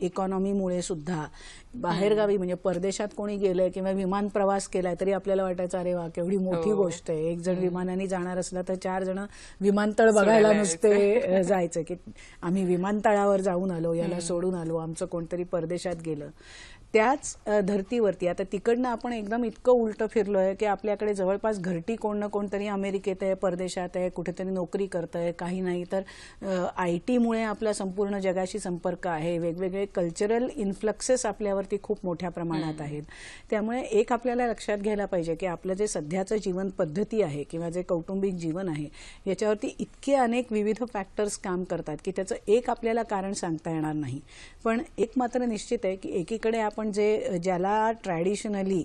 इकॉनॉमीमुळे सुद्धा बाहेरगावी म्हणजे परदेशात कोणी गेलंय किंवा विमान प्रवास केलाय तरी आपल्याला वाटायचं अरे वा केवढी मोठी हो. गोष्ट आहे एक जण विमानाने जाणार असला तर चार जण विमानतळ बघायला नुसते जायचं की आम्ही विमानतळावर जाऊन आलो याला सोडून आलो आमचं कोणतरी परदेशात गेलं त्याच धर्तीवरती आता तिकडनं आपण एकदम इतकं उलटं फिरलो आहे की आपल्याकडे जवळपास घरटी कोण ना कोणतरी अमेरिकेत आहे परदेशात आहे कुठेतरी नोकरी करत आहे काही नाही तर आय टीमुळे आपला संपूर्ण जगाशी संपर्क आहे वेगवेगळे कल्चरल इन्फ्लक्सेस आपल्यावरती खूप मोठ्या प्रमाणात आहेत त्यामुळे एक आपल्याला लक्षात घ्यायला पाहिजे की आपलं जे सध्याचं जीवन पद्धती आहे किंवा जे कौटुंबिक जीवन आहे याच्यावरती इतके अनेक विविध फॅक्टर्स काम करतात की त्याचं एक आपल्याला कारण सांगता येणार नाही पण एक मात्र निश्चित आहे की एकीकडे आपण आपण जे ज्याला ट्रॅडिशनली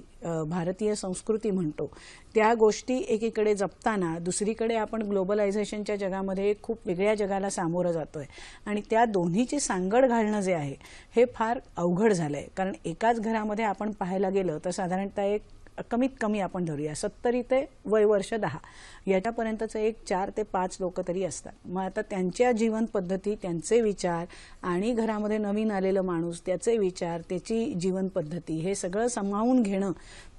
भारतीय संस्कृती म्हणतो त्या गोष्टी एकीकडे जपताना दुसरीकडे आपण ग्लोबलायझेशनच्या जगामध्ये खूप वेगळ्या जगाला सामोरं जातो आहे आणि त्या दोन्हीची सांगड घालणं जे आहे हे फार अवघड झालं आहे कारण एकाच घरामध्ये आपण पाहायला गेलं तर साधारणतः एक कमीत कमी आपण धरूया सत्तरी ते वय वर्ष दहा याच्यापर्यंतचं एक चार ते पाच लोक तरी असतात मग आता त्यांच्या जीवन पद्धती त्यांचे विचार आणि घरामध्ये नवीन आलेलं माणूस त्याचे विचार त्याची जीवन पद्धती हे सगळं समावून घेणं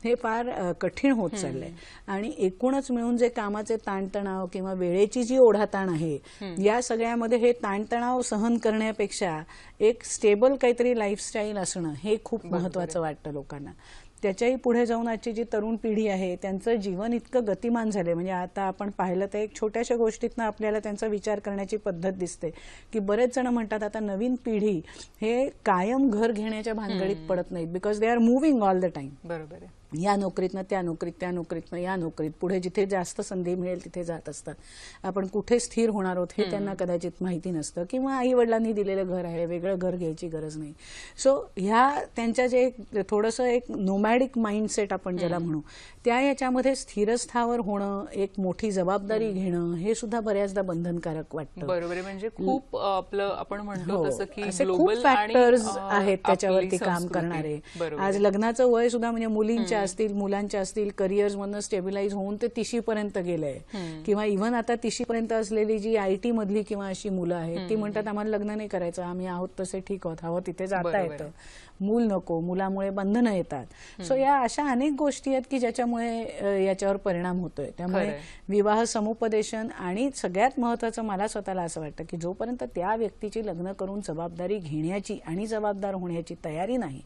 हे फार कठीण होत चाललंय आणि एकूणच मिळून जे कामाचे ताणतणाव किंवा वेळेची जी ओढाताण आहे या सगळ्यामध्ये हे ताणतणाव सहन करण्यापेक्षा एक स्टेबल काहीतरी लाईफस्टाईल असणं हे खूप महत्वाचं वाटतं लोकांना त्याच्याही पुढे जाऊन आजची जी तरुण पिढी आहे त्यांचं जीवन इतकं गतिमान झालंय म्हणजे आता आपण पाहिलं तर एक छोट्याशा गोष्टीतनं आपल्याला त्यांचा विचार करण्याची पद्धत दिसते की बरेच जण म्हणतात आता नवीन पिढी हे कायम घर घेण्याच्या भानगडीत पडत नाहीत because they are moving all the time बरोबर आहे या नोकरीतनं त्या नोकरीत त्या नोकरीतनं या नोकरीत पुढे जिथे जास्त संधी मिळेल तिथे जात असतात आपण कुठे स्थिर होणार आहोत हे त्यांना कदाचित माहिती नसतं किंवा आई वडिलांनी दिलेलं घर आहे वेगळं घर घ्यायची गरज नाही सो ह्या त्यांच्या जे थोडस एक नोमॅडिक माइंडसेट आपण ज्याला म्हणू त्या याच्यामध्ये स्थिरस्थावर होणं एक मोठी जबाबदारी घेणं हे सुद्धा बऱ्याचदा बंधनकारक वाटतं बरोबर म्हणजे खूप आपलं आपण म्हणतो हो, तसं की फॅक्टर्स आहेत त्याच्यावरती काम करणारे आज लग्नाचं वय सुद्धा म्हणजे मुलींच्या असतील मुलांच्या असतील करिअर्समधनं स्टेबिलाईज होऊन ते तिशीपर्यंत पर्यंत आहे किंवा इव्हन आता तिशीपर्यंत असलेली जी आय टी मधली किंवा अशी मुलं आहेत ती म्हणतात आम्हाला लग्न नाही करायचं आम्ही आहोत तसे ठीक आहोत हवं तिथे जाता येतं मूल नको मुलामुळे बंधनं येतात सो या अशा अनेक गोष्टी आहेत की ज्याच्यामुळे याच्यावर परिणाम होतोय त्यामुळे विवाह समुपदेशन आणि सगळ्यात महत्वाचं मला स्वतःला असं वाटतं की जोपर्यंत त्या व्यक्तीची लग्न करून जबाबदारी घेण्याची आणि जबाबदार होण्याची तयारी नाही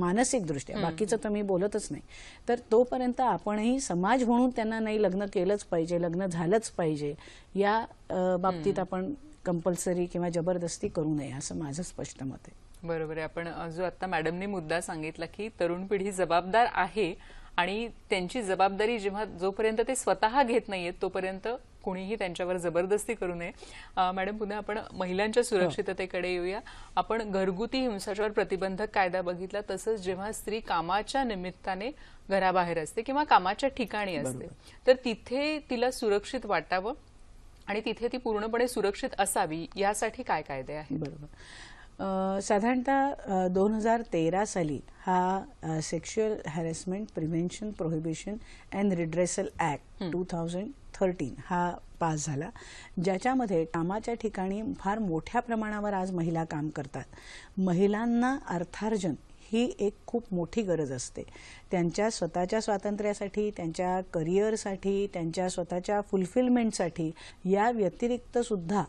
मानसिकदृष्ट्या बाकीचं तर मी बोलतच नाही तर तोपर्यंत आपणही समाज म्हणून त्यांना नाही लग्न केलंच पाहिजे लग्न झालंच पाहिजे या बाबतीत आपण कंपल्सरी किंवा जबरदस्ती करू नये असं माझं स्पष्ट मत आहे बरोबर आहे आपण जो आता मॅडमने मुद्दा सांगितला की तरुण पिढी जबाबदार आहे आणि त्यांची जबाबदारी जेव्हा जोपर्यंत ते स्वतः घेत नाहीयेत तोपर्यंत कोणीही त्यांच्यावर जबरदस्ती करू नये मॅडम पुन्हा आपण महिलांच्या हो. सुरक्षिततेकडे येऊया आपण घरगुती हिंसाचार प्रतिबंधक कायदा बघितला तसंच जेव्हा स्त्री कामाच्या निमित्ताने घराबाहेर असते किंवा कामाच्या ठिकाणी असते तर तिथे तिला सुरक्षित वाटावं आणि तिथे ती पूर्णपणे सुरक्षित असावी यासाठी काय कायदे आहेत बरोबर साधारणतः दोन हजार तेरा साली हा sexual harassment prevention prohibition and redressal act two thousand thirteen हा पास झाला ज्याच्यामध्ये कामाच्या ठिकाणी फार मोठ्या प्रमाणावर आज महिला काम करतात महिलांना अर्थार्जन ही एक खूप मोठी गरज असते त्यांच्या स्वतःच्या स्वातंत्र्यासाठी त्यांच्या करिअरसाठी त्यांच्या स्वतःच्या फुलफिलमेंटसाठी या सुद्धा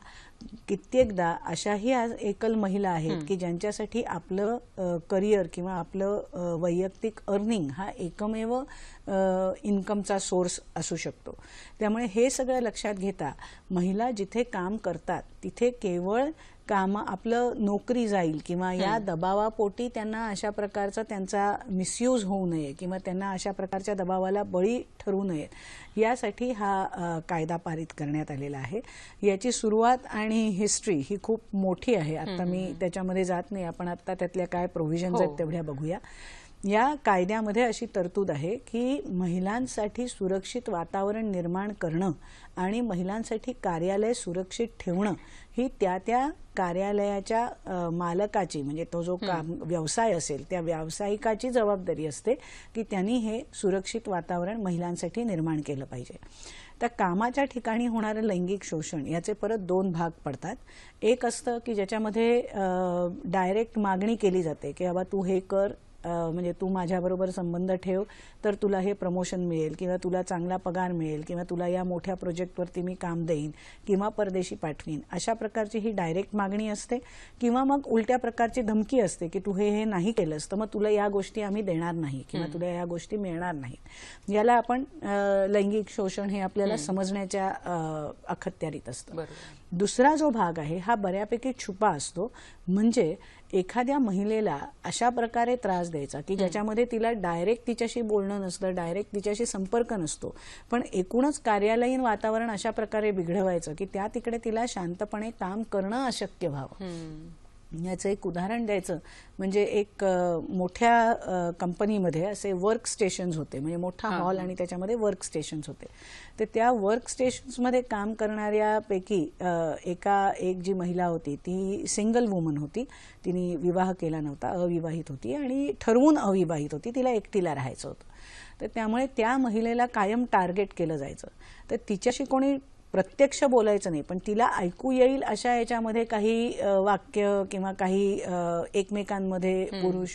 कित्येकदा अशाही आज एकल महिला आहेत की ज्यांच्यासाठी आपलं करिअर किंवा आपलं वैयक्तिक अर्निंग हा एकमेव इन्कमचा सोर्स असू शकतो त्यामुळे हे सगळं लक्षात घेता महिला जिथे काम करतात तिथे केवळ काम आपलं नोकरी जाईल किंवा या दबावापोटी त्यांना अशा प्रकारचा त्यांचा मिसयूज होऊ नये किंवा त्यांना अशा प्रकारच्या दबावाला बळी ठरू नयेत यासाठी हा कायदा पारित करण्यात आलेला आहे याची सुरुवात आणि हिस्ट्री ही खूप मोठी आहे आता मी त्याच्यामध्ये जात नाही आपण आता त्यातल्या काय प्रोव्हिजन्स आहेत हो. तेवढ्या बघूया या कायद्यामध्ये अशी तरतूद आहे की महिलांसाठी सुरक्षित वातावरण निर्माण करणं आणि महिलांसाठी कार्यालय सुरक्षित ठेवणं ही त्या त्या कार्यालयाच्या मालकाची म्हणजे तो जो काम व्यवसाय असेल त्या व्यावसायिकाची जबाबदारी असते की त्यांनी हे सुरक्षित वातावरण महिलांसाठी निर्माण केलं पाहिजे त्या कामाच्या ठिकाणी होणारं लैंगिक शोषण याचे परत दोन भाग पडतात एक असतं की ज्याच्यामध्ये डायरेक्ट मागणी केली जाते की बाबा तू हे कर म्हणजे तू माझ्याबरोबर संबंध ठेव तर तुला हे प्रमोशन मिळेल किंवा तुला चांगला पगार मिळेल किंवा तुला या मोठ्या प्रोजेक्टवरती मी काम देईन किंवा परदेशी पाठवीन अशा प्रकारची ही डायरेक्ट मागणी असते किंवा मग उलट्या प्रकारची धमकी असते की तू हे हे नाही केलंस तर मग तुला या गोष्टी आम्ही देणार नाही किंवा तुला या गोष्टी मिळणार नाहीत याला आपण लैंगिक शोषण हे आपल्याला समजण्याच्या अखत्यारीत असतं दुसरा जो भाग आहे हा बऱ्यापैकी छुपा असतो म्हणजे एखाद्या महिलेला अशा प्रकारे त्रास द्यायचा की ज्याच्यामध्ये तिला डायरेक्ट तिच्याशी बोलणं नसतं डायरेक्ट तिच्याशी संपर्क नसतो पण एकूणच कार्यालयीन वातावरण अशा प्रकारे बिघडवायचं की त्या तिकडे तिला शांतपणे काम करणं अशक्य व्हावं याचं एक उदाहरण द्यायचं म्हणजे एक मोठ्या कंपनीमध्ये असे वर्क स्टेशन्स होते म्हणजे मोठा हॉल आणि त्याच्यामध्ये वर्क स्टेशन्स होते तर त्या वर्क स्टेशन्समध्ये काम करणाऱ्यापैकी एका एक जी महिला होती ती सिंगल वुमन होती तिने विवाह केला नव्हता अविवाहित होती आणि ठरवून अविवाहित होती तिला एकटीला राहायचं होतं तर त्यामुळे त्या महिलेला कायम टार्गेट केलं जायचं तर तिच्याशी कोणी प्रत्यक्ष बोलायचं नाही पण तिला ऐकू येईल अशा याच्यामध्ये काही वाक्य किंवा काही एकमेकांमध्ये पुरुष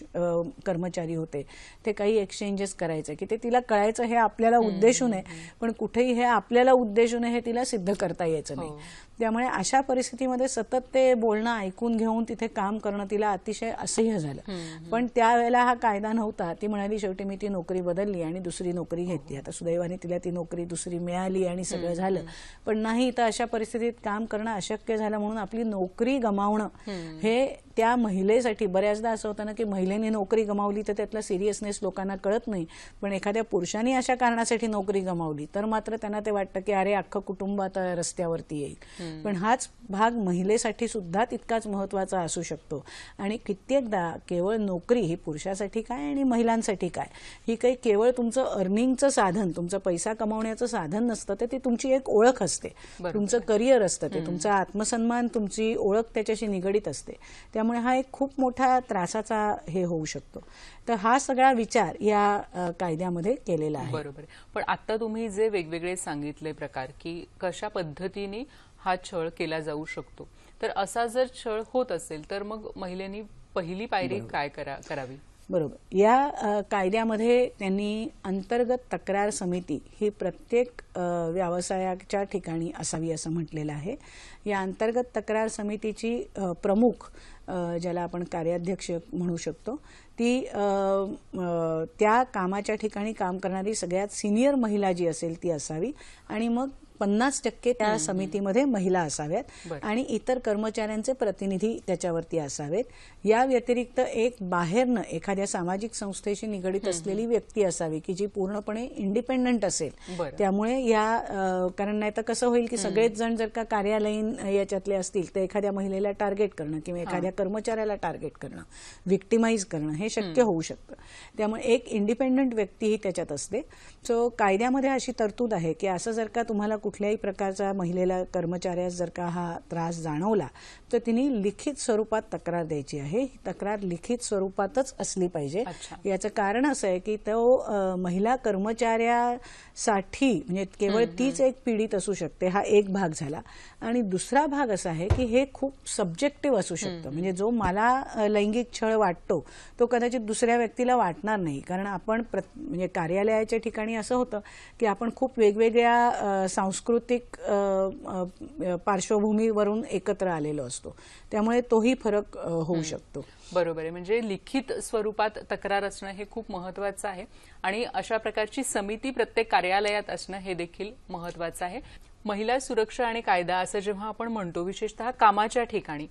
कर्मचारी होते ते काही एक्सचेंजेस करायचे की ते तिला कळायचं हे आपल्याला उद्देशून आहे पण कुठेही हे आपल्याला उद्देशून हे तिला सिद्ध करता यायचं नाही हो. त्यामुळे अशा परिस्थितीमध्ये सतत ते बोलणं ऐकून घेऊन तिथे काम करणं तिला अतिशय असह्य झालं पण त्यावेळेला हा कायदा नव्हता ती म्हणाली शेवटी मी ती नोकरी बदलली आणि दुसरी नोकरी घेतली आता सुदैवाने तिला ती नोकरी दुसरी मिळाली आणि सगळं झालं पण नाही तर अशा परिस्थितीत काम करणं अशक्य झालं म्हणून आपली नोकरी गमावणं हे त्या महिलेसाठी बऱ्याचदा असं होतं ना की महिलेने नोकरी गमावली तर त्यातला सिरियसनेस लोकांना कळत नाही पण एखाद्या पुरुषांनी अशा कारणासाठी नोकरी गमावली तर मात्र त्यांना ते वाटतं की अरे अख्खं कुटुंब आता रस्त्यावरती येईल पण हाच भाग महिलेसाठी सुद्धा तितकाच महत्वाचा असू शकतो आणि कित्येकदा केवळ नोकरी ही पुरुषासाठी काय आणि महिलांसाठी काय ही काही केवळ तुमचं अर्निंगचं साधन तुमचं पैसा कमावण्याचं साधन नसतं तर ती तुमची एक ओळख असते तुमचं करिअर असतं ते तुमचा आत्मसन्मान तुमची ओळख त्याच्याशी निगडीत असते त्यामुळे हा एक खूप मोठा त्रासाचा हे होऊ शकतो तर हा सगळा विचार या कायद्यामध्ये केलेला आहे बरोबर पण आता तुम्ही जे वेगवेगळे सांगितले प्रकार की कशा पद्धतीने हा छळ केला जाऊ शकतो तर असा जर छळ होत असेल तर मग महिलेनी पहिली पायरी काय करा करावी बरोबर या कायद्यामध्ये त्यांनी अंतर्गत तक्रार समिती ही प्रत्येक व्यवसायाच्या ठिकाणी असावी असं म्हटलेलं आहे या अंतर्गत तक्रार समितीची प्रमुख ज्याला आपण कार्याध्यक्ष म्हणू शकतो ती त्या कामाच्या ठिकाणी काम करणारी सगळ्यात सिनियर महिला जी असेल ती असावी आणि मग पन्नास टक्के त्या समितीमध्ये महिला असाव्यात आणि इतर कर्मचाऱ्यांचे प्रतिनिधी त्याच्यावरती असावेत या व्यतिरिक्त एक बाहेरनं एखाद्या सामाजिक संस्थेशी निगडित असलेली व्यक्ती असावी की जी पूर्णपणे इंडिपेंडंट असेल त्यामुळे या कारण नाही तर कसं होईल की सगळेच जण जर का कार्यालयीन याच्यातले असतील तर एखाद्या महिलेला टार्गेट करणं किंवा एखाद्या कर्मचाऱ्याला टार्गेट करणं विक्टिमाइज करणं हे शक्य होऊ शकतं त्यामुळे एक इंडिपेंडंट व्यक्तीही त्याच्यात असते सो कायद्यामध्ये अशी तरतूद आहे की असं जर का तुम्हाला कुठल्याही प्रकारचा महिलेला कर्मचाऱ्यास जर का हा त्रास जाणवला तर तिने लिखित स्वरूपात तक्रार द्यायची आहे ही तक्रार लिखित स्वरूपातच असली पाहिजे याचं कारण असं आहे की तो महिला कर्मचाऱ्यासाठी म्हणजे केवळ तीच एक पीडित असू शकते हा एक भाग झाला आणि दुसरा भाग असा आहे की हे खूप सब्जेक्टिव्ह असू शकतं म्हणजे जो मला लैंगिक छळ वाटतो तो कदाचित दुसऱ्या व्यक्तीला वाटणार नाही कारण आपण म्हणजे कार्यालयाच्या ठिकाणी असं होतं की आपण खूप वेगवेगळ्या सांस्कृतिक पार्श्वभूमीवरून एकत्र आलेलो असतो त्यामुळे तोही फरक होऊ शकतो बरोबर आहे म्हणजे लिखित स्वरूपात तक्रार असणं हे खूप महत्वाचं आहे आणि अशा प्रकारची समिती प्रत्येक कार्यालयात असणं हे देखील महत्वाचं आहे महिला सुरक्षा आणि कायदा असं जेव्हा आपण म्हणतो विशेषतः कामाच्या ठिकाणी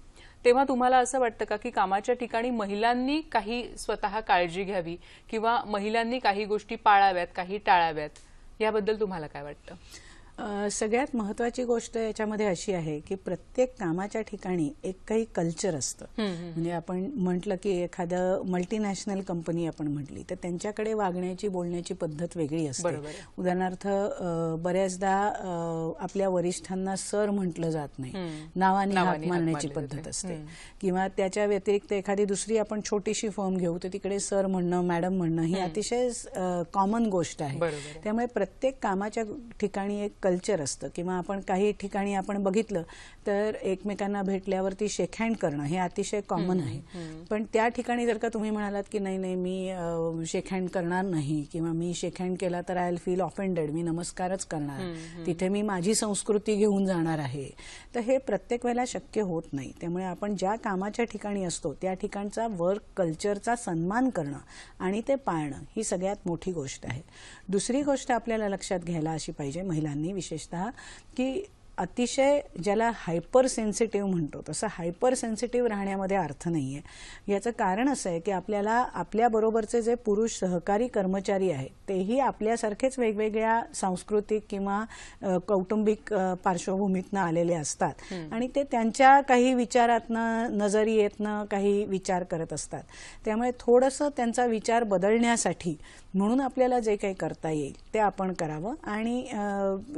तेव्हा तुम्हाला असं वाटतं का की कामाच्या ठिकाणी महिलांनी काही स्वतः काळजी घ्यावी किंवा महिलांनी काही गोष्टी पाळाव्यात काही टाळाव्यात याबद्दल तुम्हाला काय वाटतं सगळ्यात महत्वाची गोष्ट याच्यामध्ये अशी आहे की प्रत्येक कामाच्या ठिकाणी एक काही कल्चर असतं म्हणजे आपण म्हटलं की एखादं मल्टीनॅशनल कंपनी आपण म्हटली तर त्यांच्याकडे वागण्याची बोलण्याची पद्धत वेगळी असते उदाहरणार्थ बऱ्याचदा आपल्या वरिष्ठांना सर म्हटलं जात नाही नावाने हात मारण्याची पद्धत असते किंवा त्याच्या व्यतिरिक्त एखादी दुसरी आपण छोटीशी फॉर्म घेऊ तर तिकडे सर म्हणणं मॅडम म्हणणं ही अतिशय कॉमन गोष्ट आहे त्यामुळे प्रत्येक कामाच्या ठिकाणी एक कल्चर असतं किंवा आपण काही ठिकाणी आपण बघितलं तर एकमेकांना भेटल्यावरती शेक हँड करणं हे अतिशय कॉमन आहे पण त्या ठिकाणी जर का तुम्ही म्हणालात की नाही नाही मी शेक हँड करणार नाही किंवा मी शेक हँड केला तर आय फील ऑफेंडेड मी नमस्कारच करणार तिथे मी माझी संस्कृती घेऊन जाणार आहे तर हे प्रत्येक वेळेला शक्य होत नाही त्यामुळे आपण ज्या कामाच्या ठिकाणी असतो त्या ठिकाणचा वर्क कल्चरचा सन्मान करणं आणि ते पाळणं ही सगळ्यात मोठी गोष्ट आहे दुसरी गोष्ट आपल्याला लक्षात घ्यायला अशी पाहिजे महिलांनी विशेषतः की अतिशय ज्याला हायपर सेन्सिटिव्ह म्हणतो तसं हायपर सेन्सिटिव्ह राहण्यामध्ये अर्थ नाही आहे याचं कारण असं आहे की आपल्याला आपल्याबरोबरचे जे पुरुष सहकारी कर्मचारी आहेत तेही आपल्यासारखेच वेगवेगळ्या सांस्कृतिक किंवा कौटुंबिक पार्श्वभूमीतनं आलेले असतात आणि ते त्यांच्या काही विचारातनं नजरियेतनं काही विचार करत असतात त्यामुळे थोडंसं त्यांचा विचार बदलण्यासाठी म्हणून आपल्याला जे काही करता येईल ते आपण करावं आणि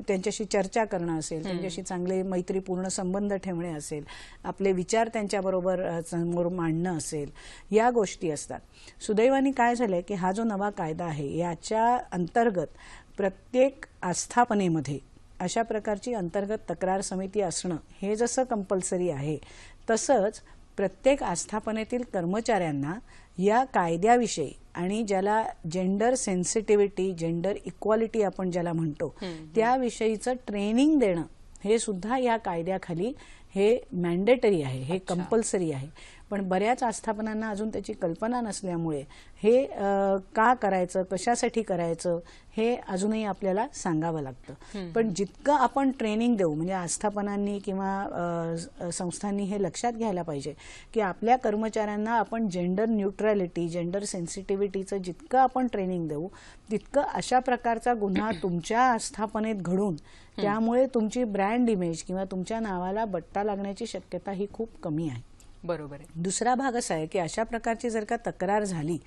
त्यांच्याशी चर्चा करणं असेल त्यांच्याशी चांगले मैत्रीपूर्ण संबंध ठेवणे असेल आपले विचार त्यांच्याबरोबर समोर मांडणं असेल या गोष्टी असतात सुदैवानी काय झालं की हा जो नवा कायदा आहे याच्या अंतर्गत प्रत्येक आस्थापनेमध्ये अशा प्रकारची अंतर्गत तक्रार समिती असणं हे जसं कंपल्सरी आहे तसंच प्रत्येक आस्थापनेतील कर्मचाऱ्यांना या कायद्याविषयी आणि ज्याला जेंडर सेन्सिटिव्हिटी जेंडर इक्वालिटी आपण ज्याला म्हणतो त्याविषयीचं ट्रेनिंग देणं हे सुद्धा या कायद्याखाली हे मॅन्डेटरी आहे हे कंपल्सरी आहे पण बऱ्याच आस्थापनांना अजून त्याची कल्पना नसल्यामुळे हे का करायचं कशासाठी करायचं हे अजूनही आपल्याला सांगावं लागतं पण जितकं आपण ट्रेनिंग देऊ म्हणजे आस्थापनांनी किंवा संस्थांनी हे लक्षात घ्यायला पाहिजे की आपल्या कर्मचाऱ्यांना आपण जेंडर न्यूट्रॅलिटी जेंडर सेन्सिटिव्हिटीचं जितकं आपण ट्रेनिंग देऊ तितकं अशा प्रकारचा गुन्हा तुमच्या आस्थापनेत घडून त्यामुळे तुमची ब्रँड इमेज किंवा तुमच्या नावाला बट्टा लागण्याची शक्यता ही खूप कमी आहे बरोबर आहे दुसरा भाग असा आहे की अशा प्रकारची जर का तक्रार झाली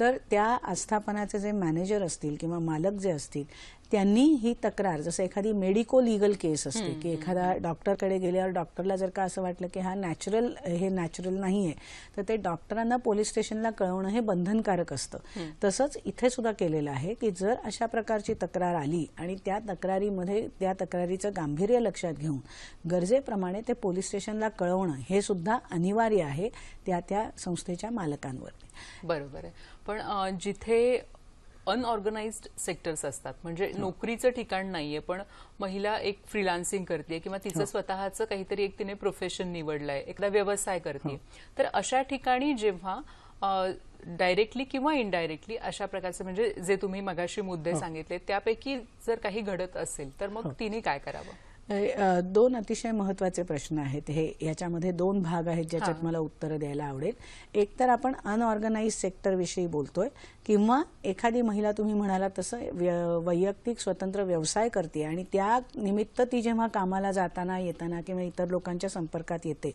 तर त्या आस्थापनाचे जे मॅनेजर असतील किंवा मालक जे असतील त्यांनी ही तक्रार जसं एखादी मेडिको लिगल केस असते की एखादा डॉक्टरकडे गेल्यावर डॉक्टरला जर का असं वाटलं की हा नॅचरल हे नॅचरल नाही आहे तर ते डॉक्टरांना पोलीस स्टेशनला कळवणं हे बंधनकारक असतं तसंच इथे सुद्धा केलेलं आहे की जर अशा प्रकारची तक्रार आली आणि त्या तक्रारीमध्ये त्या तक्रारीचं गांभीर्य लक्षात घेऊन गरजेप्रमाणे ते पोलीस स्टेशनला कळवणं हे सुद्धा अनिवार्य आहे त्या त्या संस्थेच्या मालकांवर बरोबर आहे पण जिथे अनऑर्गनाइज्ड सेक्टर्स असतात म्हणजे हो. नोकरीचं ठिकाण नाहीये पण महिला एक फ्रीलान्सिंग करते किंवा तिचं हो. स्वतःचं काहीतरी एक तिने प्रोफेशन निवडलंय एकदा व्यवसाय करते हो. तर अशा ठिकाणी जेव्हा डायरेक्टली किंवा इनडायरेक्टली अशा प्रकारचे म्हणजे जे तुम्ही मगाशी मुद्दे सांगितले त्यापैकी जर काही घडत असेल तर मग तिने काय करावं दोन अतिशय महत्वाचे प्रश्न आहेत हे याच्यामध्ये दोन भाग आहेत ज्याच्यात मला उत्तरं द्यायला आवडेल एक तर आपण अनऑर्गनाईज सेक्टरविषयी बोलतोय किंवा एखादी महिला तुम्ही म्हणाला तसं वैयक्तिक स्वतंत्र व्यवसाय करते आणि त्या निमित्त ती जेव्हा कामाला जाताना येताना किंवा इतर लोकांच्या संपर्कात येते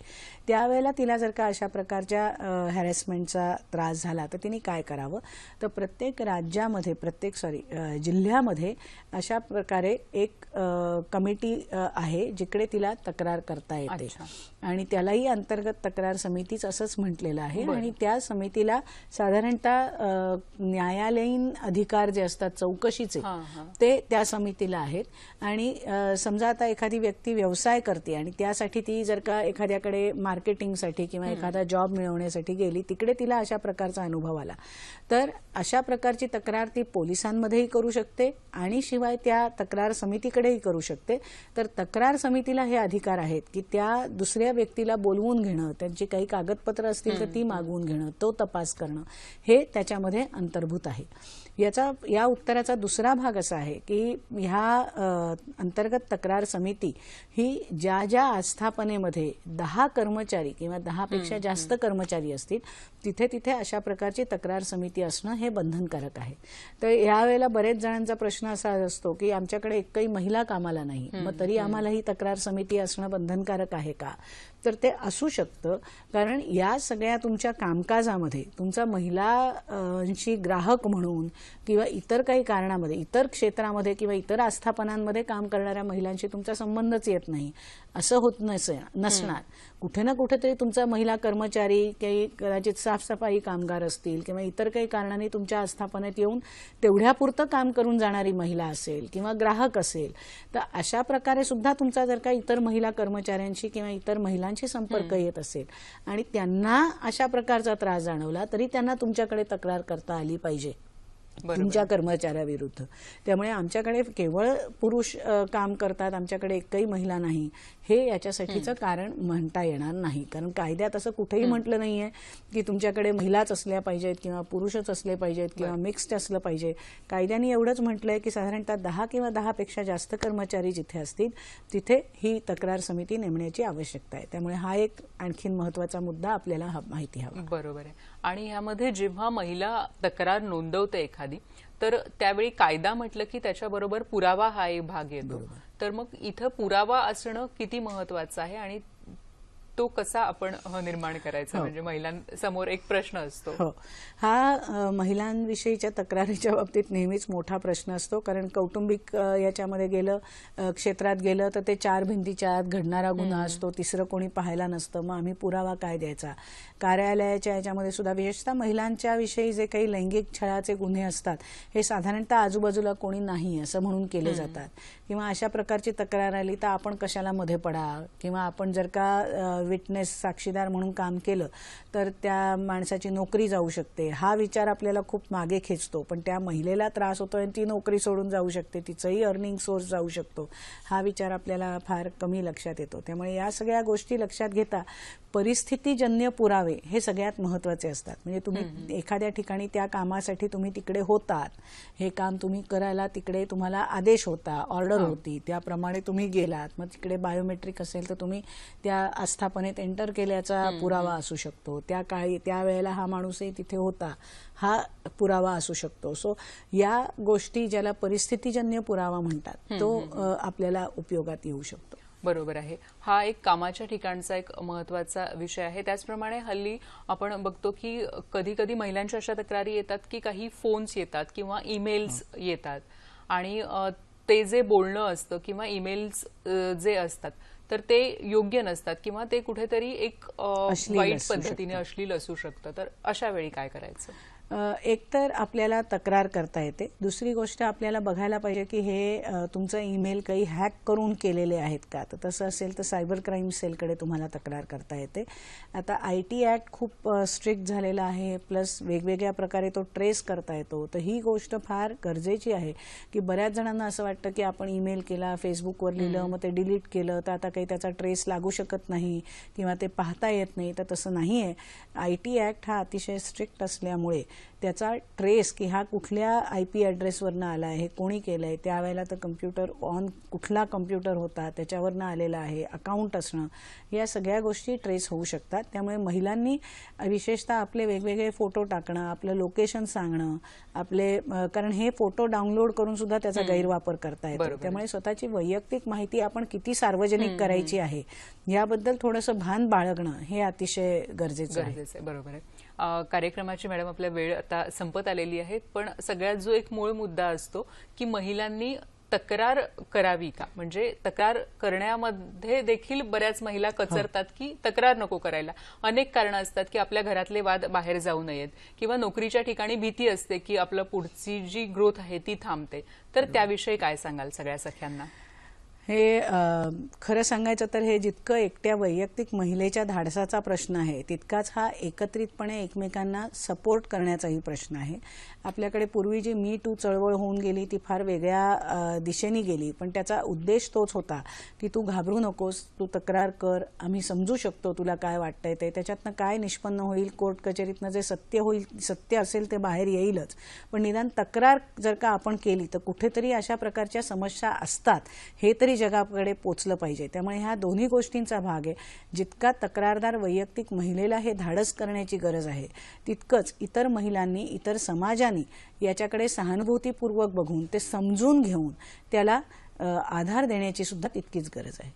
त्यावेळेला तिला जर का अशा प्रकारच्या हॅरेसमेंटचा त्रास झाला तर तिने काय करावं तर प्रत्येक राज्यामध्ये प्रत्येक सॉरी जिल्ह्यामध्ये अशा प्रकारे एक कमिटी आहे जिकडे तिला तक्रार करता येते आणि त्यालाही अंतर्गत तक्रार समितीच असंच म्हटलेलं आहे आणि त्या समितीला साधारणतः न्यायालयीन अधिकार जे असतात चौकशीचे ते त्या समितीला आहेत आणि समजा आता एखादी व्यक्ती व्यवसाय करते आणि त्यासाठी ती जर का एखाद्याकडे मार्केटिंगसाठी किंवा एखादा जॉब मिळवण्यासाठी गेली तिकडे तिला अशा प्रकारचा अनुभव आला तर अशा प्रकारची तक्रार ती पोलिसांमध्येही करू शकते आणि शिवाय त्या तक्रार समितीकडेही करू शकते तर तक्रार समितीला हे अधिकार आहेत की त्या दुसऱ्या व्यक्तीला बोलवून घेणं त्यांची काही कागदपत्र असतील तर ती मागवून घेणं तो तपास करणं हे त्याच्यामध्ये अंतर्भूत आहे याचा या उत्तराचा दुसरा भाग असा आहे की ह्या अंतर्गत तक्रार समिती ही ज्या ज्या आस्थापनेमध्ये दहा कर्मचारी किंवा दहापेक्षा जास्त कर्मचारी असतील तिथे तिथे अशा प्रकारची तक्रार समिती असणं हे बंधनकारक आहे तर यावेळेला बरेच जणांचा प्रश्न असा असतो की आमच्याकडे एकही महिला कामाला नाही मग तरी आम्हाला ही तक्रार समिती असणं बंधनकारक आहे का तर ते असू शकतं कारण या सगळ्या तुमच्या कामकाजामध्ये तुमचा महिलांची ग्राहक म्हणून किंवा इतर काही कारणामध्ये इतर क्षेत्रामध्ये किंवा इतर आस्थापनांमध्ये काम करणाऱ्या महिलांशी तुमचा संबंधच येत नाही असं होत नस नसणार कुठे ना कुठेतरी तुमचा महिला कर्मचारी काही कदाचित साफसफाई कामगार असतील किंवा इतर काही कारणाने तुमच्या आस्थापनेत येऊन तेवढ्यापुरतं काम करून जाणारी महिला असेल किंवा ग्राहक असेल तर अशा प्रकारे सुद्धा तुमचा जर का इतर महिला कर्मचाऱ्यांशी किंवा इतर महिलांशी संपर्क येत असेल आणि त्यांना अशा प्रकारचा त्रास जाणवला तरी त्यांना तुमच्याकडे तक्रार करता आली पाहिजे तुमच्या कर्मचाऱ्याविरुद्ध त्यामुळे आमच्याकडे केवळ पुरुष काम करतात आमच्याकडे एकही महिला नाही हे याच्यासाठीचं कारण म्हणता येणार नाही कारण कायद्यात असं कुठेही म्हटलं नाहीये की तुमच्याकडे महिलाच असल्या पाहिजेत किंवा पुरुषच असले पाहिजेत किंवा मिक्स्ड असलं पाहिजे कायद्याने एवढंच म्हटलंय की साधारणतः दहा किंवा पेक्षा जास्त कर्मचारी जिथे असतील तिथे ही तक्रार समिती नेमण्याची आवश्यकता आहे त्यामुळे हा एक आणखीन महत्वाचा मुद्दा आपल्याला माहिती हवा बरोबर आहे आणि ह्यामध्ये जेव्हा महिला तक्रार नोंदवते एखादी तर त्यावेळी कायदा म्हटलं की त्याच्याबरोबर पुरावा हा एक भाग येतो तर मग इथं पुरावा असणं किती महत्वाचं आहे आणि तो कसा आपण निर्माण करायचा हो. म्हणजे महिलांसमोर एक प्रश्न असतो हो. हा महिलांविषयीच्या तक्रारीच्या बाबतीत नेहमीच मोठा प्रश्न असतो कारण कौटुंबिक याच्यामध्ये गेलं क्षेत्रात गेलं तर ते चार भिंतीच्या आत घडणारा गुन्हा असतो तिसरं कोणी पाहायला नसतं मग आम्ही पुरावा काय द्यायचा कार्यालयाच्या याच्यामध्ये सुद्धा विशेषतः महिलांच्याविषयी जे काही लैंगिक छळाचे गुन्हे असतात हे साधारणतः आजूबाजूला कोणी नाही असं म्हणून केले जातात किंवा अशा प्रकारची तक्रार आली तर आपण कशाला मध्ये पडा किंवा आपण जर का विटनेस साक्षीदार म्हणून काम केलं तर त्या माणसाची नोकरी जाऊ शकते हा विचार आपल्याला खूप मागे खेचतो पण त्या महिलेला त्रास होतो आणि ती नोकरी सोडून जाऊ शकते तिचंही अर्निंग सोर्स जाऊ शकतो हा विचार आपल्याला फार कमी लक्षात येतो त्यामुळे या सगळ्या गोष्टी लक्षात घेता परिस्थितीजन्य पुरावे हे सगळ्यात महत्वाचे असतात म्हणजे तुम्ही एखाद्या ठिकाणी त्या कामासाठी तुम्ही तिकडे होतात हे काम तुम्ही करायला तिकडे तुम्हाला आदेश होता ऑर्डर होती त्याप्रमाणे तुम्ही गेलात मग तिकडे बायोमेट्रिक असेल तर तुम्ही त्या आस्थापनेत एंटर केल्याचा पुरावा असू शकतो त्या काळी त्यावेळेला हा माणूसही तिथे होता हा पुरावा असू शकतो सो या गोष्टी ज्याला परिस्थितीजन्य पुरावा म्हणतात तो आपल्याला उपयोगात येऊ शकतो बरोबर आहे हा एक कामाच्या ठिकाणचा एक महत्वाचा विषय आहे त्याचप्रमाणे हल्ली आपण बघतो की कधी कधी महिलांच्या अशा तक्रारी येतात की काही फोन्स येतात किंवा ईमेल्स येतात आणि ते जे बोलणं असतं किंवा ईमेल्स जे असतात तर ते योग्य नसतात किंवा ते कुठेतरी एक वाईट पद्धतीने अश्लील असू शकतं तर अशा वेळी काय करायचं एकतर आपल्याला तक्रार करता येते दुसरी गोष्ट आपल्याला बघायला पाहिजे की हे तुमचं ईमेल काही हॅक करून केलेले आहेत का तर तसं असेल तर सायबर क्राईम सेलकडे तुम्हाला तक्रार करता येते आता आय टी ॲक्ट खूप स्ट्रिक्ट झालेला आहे प्लस वेगवेगळ्या प्रकारे तो ट्रेस करता येतो तर ही गोष्ट फार गरजेची आहे की बऱ्याच जणांना असं वाटतं की आपण ईमेल केला फेसबुकवर लिहिलं मग ते डिलीट केलं तर आता काही त्याचा ट्रेस लागू शकत नाही किंवा ते पाहता येत नाही तर तसं नाही आहे आय टी ॲक्ट हा अतिशय स्ट्रिक्ट असल्यामुळे त्याचा ट्रेस की हा कुठल्या आय पी ॲड्रेसवरनं आला आहे कोणी केलं आहे त्यावेळेला तर कम्प्युटर ऑन कुठला कम्प्युटर होता त्याच्यावरनं आलेला आहे अकाउंट असणं या सगळ्या गोष्टी ट्रेस होऊ शकतात त्यामुळे महिलांनी विशेषतः आपले वेगवेगळे फोटो टाकणं आपलं लोकेशन सांगणं आपले कारण हे फोटो डाउनलोड करून सुद्धा त्याचा गैरवापर करता येतो त्यामुळे स्वतःची वैयक्तिक माहिती आपण किती सार्वजनिक करायची आहे याबद्दल थोडंसं भान बाळगणं हे अतिशय गरजेचं आहे बरोबर आहे कार्यक्रमाची मॅडम आपल्या वेळ आता संपत आलेली आहे पण सगळ्यात जो एक मूळ मुद्दा असतो की महिलांनी तक्रार करावी का म्हणजे तक्रार करण्यामध्ये देखील बऱ्याच महिला हो. कचरतात की तक्रार नको करायला अनेक कारणं असतात की आपल्या घरातले वाद बाहेर जाऊ नयेत किंवा नोकरीच्या ठिकाणी भीती असते की आपलं पुढची जी ग्रोथ आहे ती थांबते तर हो. त्याविषयी काय सांगाल सगळ्या सख्यांना हे खरं सांगायचं तर हे जितकं एकट्या वैयक्तिक महिलेच्या धाडसाचा प्रश्न आहे तितकाच हा एकत्रितपणे एकमेकांना सपोर्ट करण्याचाही प्रश्न आहे आपल्याकडे पूर्वी जी मी टू चळवळ होऊन गेली ती फार वेगळ्या दिशेने गेली पण त्याचा उद्देश तोच होता की तू घाबरू नकोस तू तक्रार कर आम्ही समजू शकतो तुला काय वाटतंय ते त्याच्यातनं काय निष्पन्न होईल कोर्ट कचेरीतनं जे सत्य होईल सत्य असेल ते बाहेर येईलच पण निदान तक्रार जर का आपण केली तर कुठेतरी अशा प्रकारच्या समस्या असतात हे तरी जगाकडे पोचलं पाहिजे त्यामुळे ह्या दोन्ही गोष्टींचा भाग आहे जितका तक्रारदार वैयक्तिक महिलेला हे धाडस करण्याची गरज आहे तितकंच इतर महिलांनी इतर समाजांनी लोकांनी याच्याकडे सहानुभूतीपूर्वक बघून ते समजून घेऊन त्याला आधार देण्याची सुद्धा तितकीच गरज आहे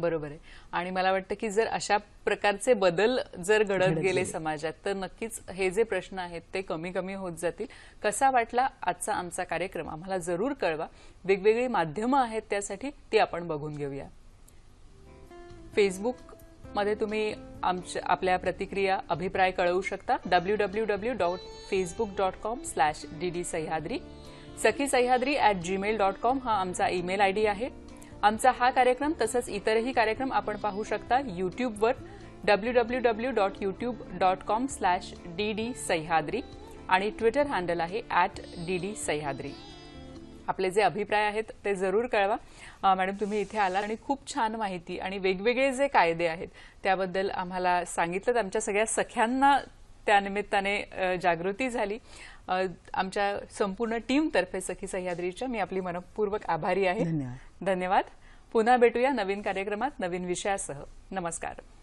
बरोबर आहे आणि मला वाटतं की जर अशा प्रकारचे बदल जर घडत गेले समाजात तर नक्कीच हे जे प्रश्न आहेत ते कमी कमी होत जातील कसा वाटला आजचा आमचा कार्यक्रम आम्हाला जरूर कळवा वेगवेगळी माध्यमं आहेत त्यासाठी ती आपण बघून घेऊया फेसबुक मध्ये तुम्ही आपल्या प्रतिक्रिया अभिप्राय कळवू शकता W W W dot Facebook dot com slash DD Sahyadri Sakhi Sahyadri at Gmail dot com हा आमचा ईमेल आय डी आहे आमचा हा कार्यक्रम तसंच इतरही कार्यक्रम आपण पाहू शकता युट्यूबवर W W W dot YouTube dot com slash D D Sahyadri आणि ट्विटर हँडल आहे ॲट डी डी सह्याद्री आपले जे अभिप्राय आहेत ते जरूर कळवा मॅडम तुम्ही इथे आला आणि खूप छान माहिती आणि वेगवेगळे जे कायदे आहेत त्याबद्दल आम्हाला सांगितलं आमच्या सगळ्या सख्यांना त्यानिमित्ताने जागृती झाली आमच्या संपूर्ण टीमतर्फे सखी सह्याद्रीच्या मी आपली मनपूर्वक आभारी आहे धन्यवाद पुन्हा भेटूया नवीन कार्यक्रमात नवीन विषयासह नमस्कार